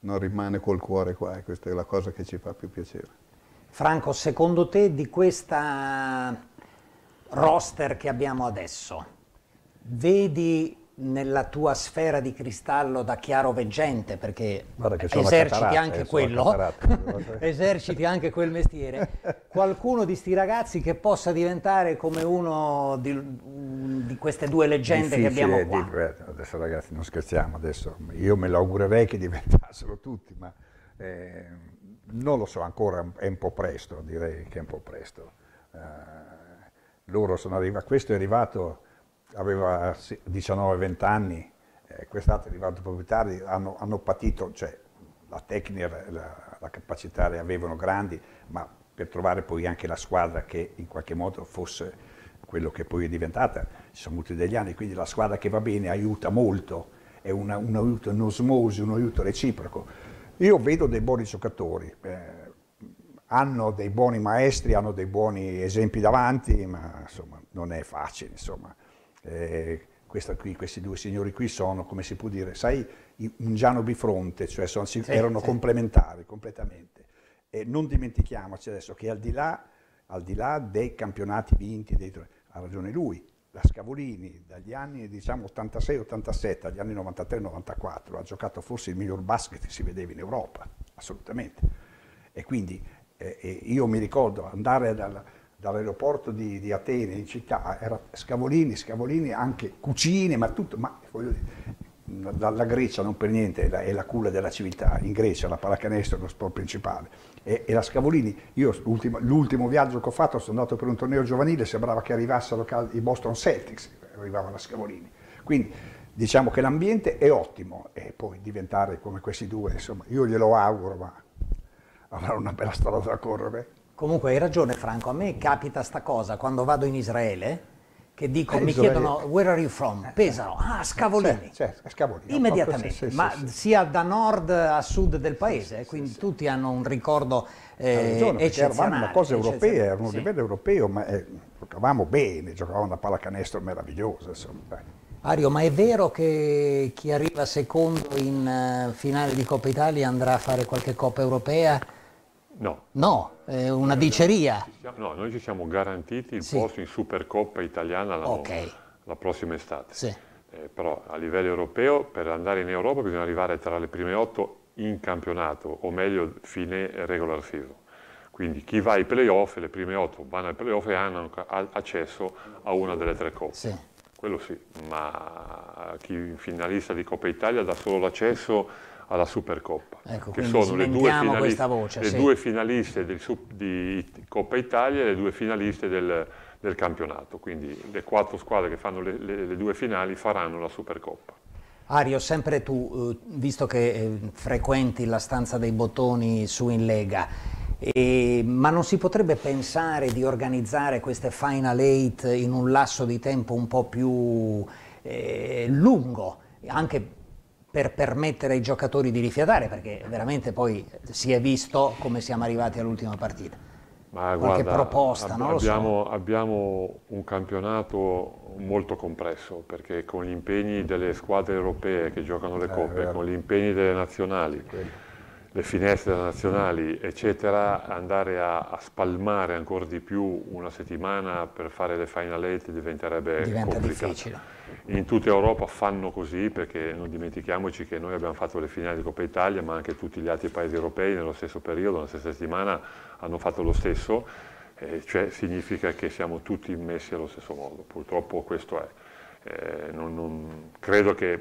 non rimane col cuore qua e questa è la cosa che ci fa più piacere. Franco, secondo te di questa roster che abbiamo adesso, vedi nella tua sfera di cristallo da chiaro veggente, perché eserciti anche eh, quello, *laughs* eserciti anche quel mestiere, qualcuno di sti ragazzi che possa diventare come uno di, di queste due leggende che abbiamo qua. Dico, adesso ragazzi non scherziamo, adesso io me l'augurerei che diventassero tutti, ma eh, non lo so ancora, è un po' presto, direi che è un po' presto. Uh, loro sono arrivati, questo è arrivato aveva 19-20 anni, eh, quest'altro è arrivato proprio tardi, hanno, hanno patito, cioè la tecnica, la, la, capacità le avevano grandi, ma per trovare poi anche la squadra che in qualche modo fosse quello che poi è diventata, ci sono molti degli anni, quindi la squadra che va bene aiuta molto, è una, un aiuto in osmosi, un aiuto reciproco. Io vedo dei buoni giocatori, eh, hanno dei buoni maestri, hanno dei buoni esempi davanti, ma insomma non è facile, insomma. Eh, qui, questi due signori qui sono, come si può dire, sai, un Giano bifronte, cioè sono, sì, erano sì. complementari completamente. E non dimentichiamoci adesso che al di là, al di là dei campionati vinti, dei, ha ragione lui, la Scavolini dagli anni diciamo, 86-87 agli anni 93-94 ha giocato forse il miglior basket che si vedeva in Europa, assolutamente. E quindi eh, eh io mi ricordo andare dal dall'aeroporto di, di, Atene in città, era Scavolini, Scavolini anche cucine, ma tutto, ma voglio dire, la, la Grecia non per niente è la, è la, culla della civiltà, in Grecia la pallacanestro è lo sport principale e, e la Scavolini, io l'ultimo, l'ultimo, viaggio che ho fatto sono andato per un torneo giovanile, sembrava che arrivassero i Boston Celtics, arrivavano la Scavolini, quindi diciamo che l'ambiente è ottimo e poi diventare come questi due, insomma io glielo auguro ma avrà una bella strada da correre. Comunque hai ragione Franco, a me capita sta cosa quando vado in Israele che dico, eh, mi chiedono è... where are you from? Eh, eh. Pesaro, ah Scavolini. Cioè, cioè, Scavolini. Immediatamente, sì, ma sì, sia da nord a sud del paese, quindi tutti hanno un ricordo eh, ragione, eccezionale. Era una cosa europea, era un livello europeo, ma eh, giocavamo bene, giocavamo una pallacanestro meravigliosa. Insomma. Ario, ma è vero che chi arriva secondo in finale di Coppa Italia andrà a fare qualche Coppa Europea? No. No, è una diceria. No, noi ci siamo garantiti il sì. posto in Supercoppa italiana la, okay. la prossima estate. Sì. Eh, però a livello europeo, per andare in Europa bisogna arrivare tra le prime otto in campionato, o meglio fine regular season. Quindi chi va ai playoff, le prime otto vanno ai playoff e hanno accesso a una delle tre coppe. Sì. Quello sì, ma chi finalista di Coppa Italia dà solo l'accesso alla Supercoppa, ecco, che sono le, due, finalist voce, le sì. due finaliste, del, di Coppa Italia e le due finaliste del, del campionato, quindi le quattro squadre che fanno le, le, le due finali faranno la Supercoppa. Ario, sempre tu, eh, visto che eh, frequenti la stanza dei bottoni su in Lega, e, ma non si potrebbe pensare di organizzare queste Final Eight in un lasso di tempo un po' più eh, lungo, anche per permettere ai giocatori di rifiatare, perché veramente poi si è visto come siamo arrivati all'ultima partita. Ma Qualche guarda, proposta, ab- no? abbiamo, so. abbiamo, un campionato molto compresso, perché con gli impegni delle squadre europee che giocano le eh, coppe, eh, con gli impegni delle nazionali, Quello. le finestre nazionali, eccetera, andare a, a, spalmare ancora di più una settimana per fare le final eight diventerebbe Diventa complicato. difficile in tutta Europa fanno così perché non dimentichiamoci che noi abbiamo fatto le finali di Coppa Italia ma anche tutti gli altri paesi europei nello stesso periodo, nella stessa settimana hanno fatto lo stesso, eh, cioè significa che siamo tutti messi allo stesso modo, purtroppo questo è. Eh, non, non, credo che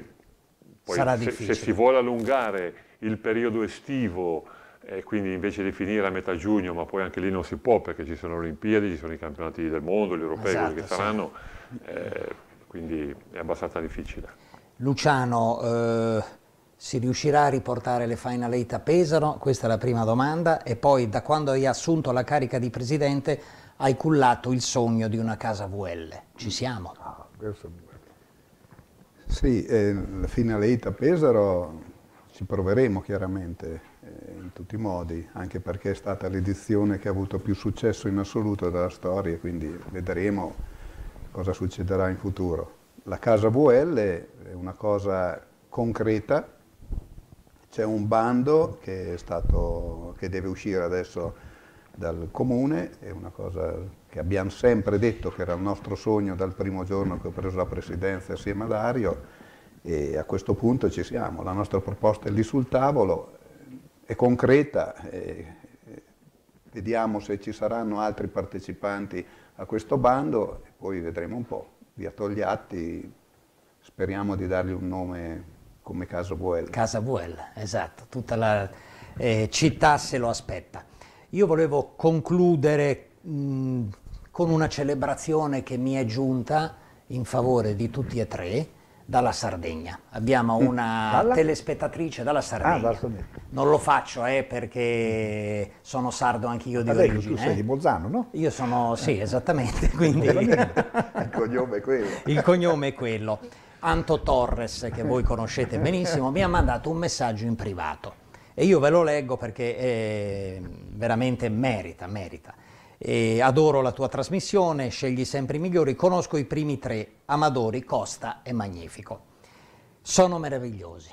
poi, se, se, si vuole allungare il periodo estivo e eh, quindi invece di finire a metà giugno, ma poi anche lì non si può perché ci sono le Olimpiadi, ci sono i campionati del mondo, gli europei, esatto, quelli che saranno, eh, quindi è abbastanza difficile. Luciano, eh, si riuscirà a riportare le Final Eight a Pesaro? Questa è la prima domanda e poi da quando hai assunto la carica di presidente hai cullato il sogno di una casa VL. Ci siamo? Ah, sì, eh, la Final Eight a Pesaro ci proveremo chiaramente eh, in tutti i modi, anche perché è stata l'edizione che ha avuto più successo in assoluto della storia, quindi vedremo cosa succederà in futuro. La casa VL è una cosa concreta, c'è un bando che, stato, che deve uscire adesso dal comune, è una cosa che abbiamo sempre detto che era il nostro sogno dal primo giorno che ho preso la presidenza assieme a Dario e a questo punto ci siamo, la nostra proposta è lì sul tavolo, è concreta, e vediamo se ci saranno altri partecipanti a questo bando e poi vedremo un po'. Via Togliatti, speriamo di dargli un nome come Casa Buella. Casa Buella, esatto, tutta la eh, città se lo aspetta. Io volevo concludere mh, con una celebrazione che mi è giunta in favore di tutti e tre, dalla Sardegna. Abbiamo una dalla? telespettatrice dalla ah, Sardegna. Ah, dalla Sardegna. Non lo faccio eh, perché sono sardo anch'io di Vabbè, ah, origine. Tu sei eh. di Bolzano, no? Io sono, eh. sì, esattamente. *laughs* Quindi... Il cognome è quello. Il cognome è quello. Anto Torres, che voi conoscete *laughs* benissimo, mi ha mandato un messaggio in privato. E io ve lo leggo perché eh, veramente merita, merita. E adoro la tua trasmissione, scegli sempre i migliori, conosco i primi tre, Amadori, Costa e Magnifico. Sono meravigliosi,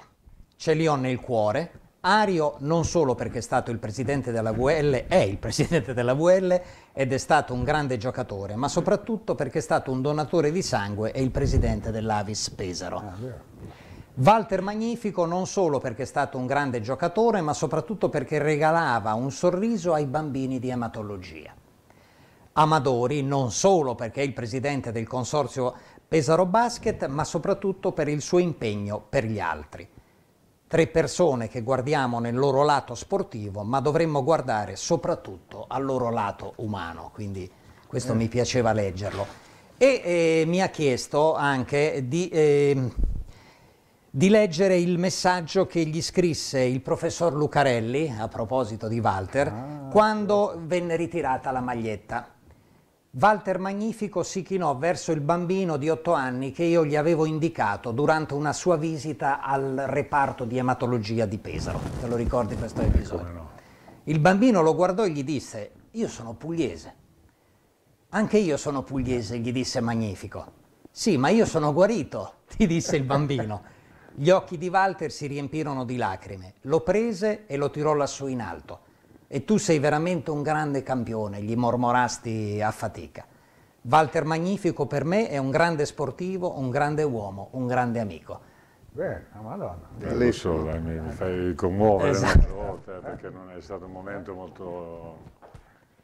ce li ho nel cuore, Ario non solo perché è stato il presidente della VL, è il presidente della VL ed è stato un grande giocatore, ma soprattutto perché è stato un donatore di sangue e il presidente dell'Avis Pesaro. Ah, Walter Magnifico non solo perché è stato un grande giocatore, ma soprattutto perché regalava un sorriso ai bambini di ematologia. Amadori non solo perché è il presidente del consorzio Pesaro Basket, ma soprattutto per il suo impegno per gli altri. Tre persone che guardiamo nel loro lato sportivo, ma dovremmo guardare soprattutto al loro lato umano, quindi questo eh. mi piaceva leggerlo. E eh, mi ha chiesto anche di, eh, di leggere il messaggio che gli scrisse il professor Lucarelli, a proposito di Walter, ah, quando venne ritirata la maglietta. Walter Magnifico si chinò verso il bambino di otto anni che io gli avevo indicato durante una sua visita al reparto di ematologia di Pesaro. Te lo ricordi questo episodio? No. Il bambino lo guardò e gli disse, io sono pugliese. Anche io sono pugliese, gli disse Magnifico. Sì, ma io sono guarito, *laughs* ti disse il bambino. Gli occhi di Walter si riempirono di lacrime. Lo prese e lo tirò lassù in alto e tu sei veramente un grande campione, gli mormorasti a fatica. Walter Magnifico per me è un grande sportivo, un grande uomo, un grande amico. Beh, la Madonna. Bellissimo, eh, mi fai commuovere esatto. una volta perché non è stato un momento molto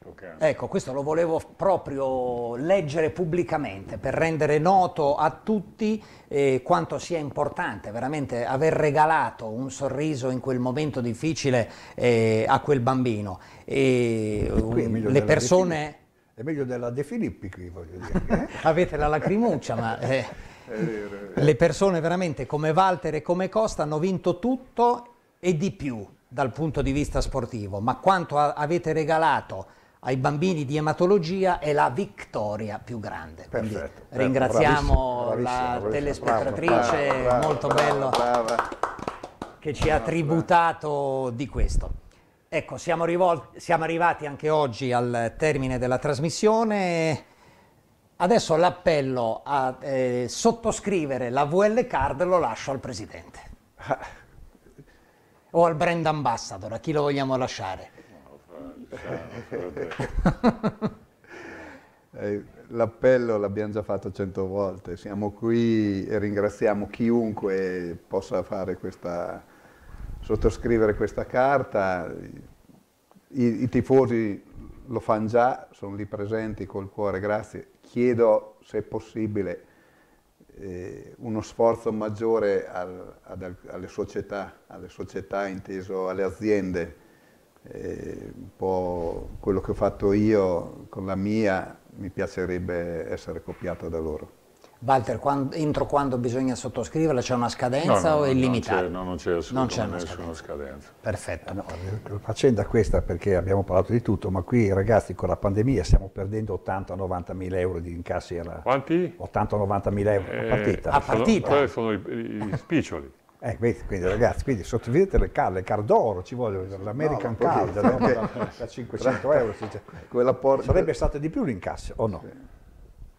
all'epoca. Ecco, questo lo volevo proprio leggere pubblicamente per rendere noto a tutti eh, quanto sia importante veramente aver regalato un sorriso in quel momento difficile eh, a quel bambino. E, um, le persone... È meglio della De Filippi qui, voglio dire. Eh? *laughs* Avete la lacrimuccia, ma... Eh, le persone veramente come Walter e come Costa hanno vinto tutto e di più dal punto di vista sportivo, ma quanto avete regalato ai bambini di ematologia è la vittoria più grande. Perfetto, ringraziamo bravissimo, bravissimo, la telespettatrice, brava, brava, molto brava, bello che ci ha tributato di questo. Ecco, siamo, rivolti, siamo arrivati anche oggi al termine della trasmissione. Adesso l'appello a eh, sottoscrivere la VL Card lo lascio al Presidente. Ah. O al brand ambassador, a chi lo vogliamo lasciare. Eh, eh, l'appello l'abbiamo già fatto cento volte, siamo qui e ringraziamo chiunque possa questa, sottoscrivere questa carta. I, I, tifosi lo fanno già, sono lì presenti col cuore, grazie. Chiedo se è possibile eh, uno sforzo maggiore al, ad, alle società, alle società inteso alle aziende, eh, un po' quello che ho fatto io con la mia mi piacerebbe essere copiato da loro. Walter, quando, entro quando bisogna sottoscriverla c'è una scadenza no, no, o è illimitata? No, non c'è, non c'è nessuna scadenza. scadenza. Perfetto. Eh, no, la faccenda è questa perché abbiamo parlato di tutto, ma qui ragazzi con la pandemia stiamo perdendo 80-90 mila euro di incassi. Alla... Quanti? 80-90 mila euro eh, a partita. A partita? Sono, eh, sono i, i spiccioli. Eh, quindi ragazzi, quindi sottovedete le carte, le car d'oro ci vuole, l'American no, Card eh, da 500 *laughs* euro. Porta... Sarebbe stata di più l'incasso o no? Sì.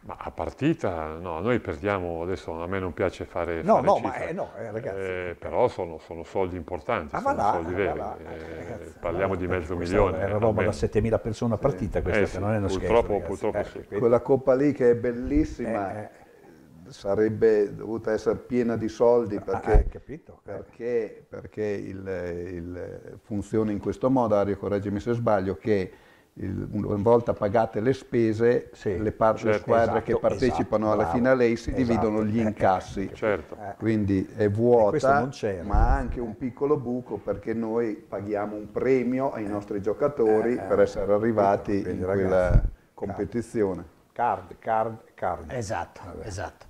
Ma a partita, no, noi perdiamo, adesso a me non piace fare No, fare no, cifre, ma eh, no, eh, ragazzi. Eh, però sono, sono, soldi importanti, ah, sono là, soldi eh, veri. Là, eh, ragazzi, parliamo là, di mezzo milione. Era roba da 7.000 persone a partita sì. questa, sì, non è una purtroppo, scherzo. Purtroppo ragazzi. sì. Quella coppa lì che è bellissima sarebbe dovuta essere piena di soldi ah, perché, ah, capito, perché, perché il, il funziona in questo modo, Ario correggimi se sbaglio, che il, una volta pagate le spese, sì, le, par- certo, squadre esatto, che partecipano esatto, alla bravo, finale si esatto, dividono gli eh, eh, incassi. Eh, certo. Quindi è vuota, ma ha anche un piccolo buco perché noi paghiamo un premio ai nostri giocatori eh, eh, per essere arrivati in quella competizione. Card, card, card. Esatto, Vabbè. esatto.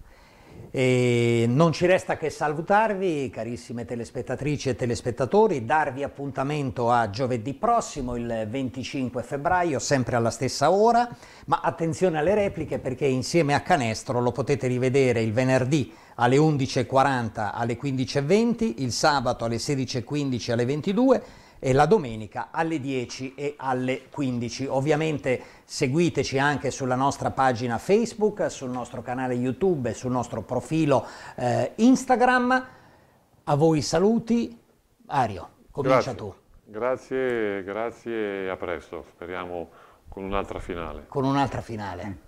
E non ci resta che salutarvi, carissime telespettatrici e telespettatori, darvi appuntamento a giovedì prossimo, il 25 febbraio, sempre alla stessa ora, ma attenzione alle repliche perché insieme a Canestro lo potete rivedere il venerdì alle 11.40 alle 15.20, il sabato alle 16.15 alle 22 e la domenica alle 10 e alle 15. Ovviamente seguiteci anche sulla nostra pagina Facebook, sul nostro canale YouTube e sul nostro profilo eh, Instagram. A voi saluti. Ario, comincia grazie. tu. Grazie, grazie e a presto. Speriamo con un'altra finale. Con un'altra finale.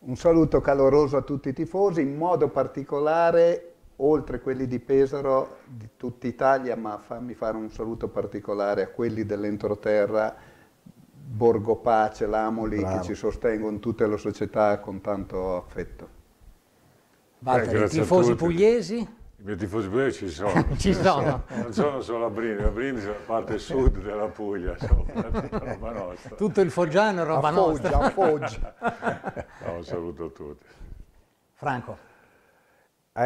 Un saluto caloroso a tutti i tifosi, in modo particolare oltre quelli di Pesaro, di tutta Italia, ma fammi fare un saluto particolare a quelli dell'entroterra, Borgo Pace, Lamoli, Bravo. che ci sostengono tutte le società con tanto affetto. Walter, eh, i tifosi pugliesi? I miei tifosi pugliesi ci sono. *laughs* ci sono. Non sono solo a Brindisi, a Brindisi sono la parte sud della Puglia, sono roba *laughs* nostra. Tutto il Foggiano è roba a Foggia, nostra. Foggia, Foggia. *laughs* no, un saluto a tutti. Franco.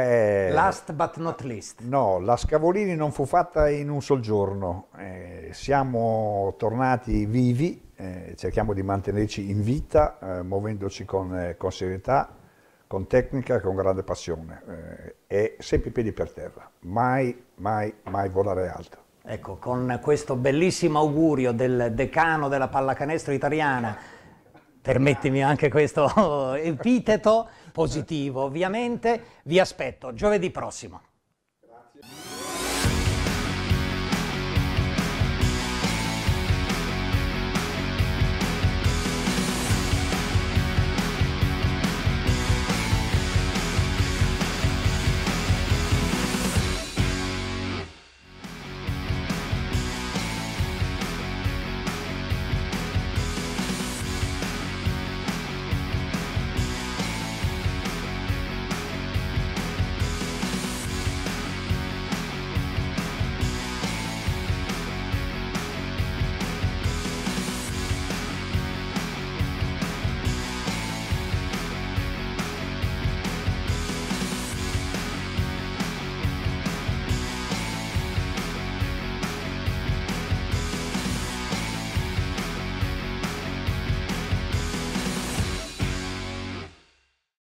Eh, Last but not least. No, la Scavolini non fu fatta in un sol giorno. Eh, siamo tornati vivi, eh, cerchiamo di mantenerci in vita, eh, muovendoci con, eh, con, serietà, con tecnica, con grande passione. Eh, e sempre i piedi per terra, mai, mai, mai volare alto. Ecco, con questo bellissimo augurio del decano della pallacanestro italiana, permettimi anche questo *laughs* epiteto, positivo ovviamente. Vi aspetto giovedì prossimo.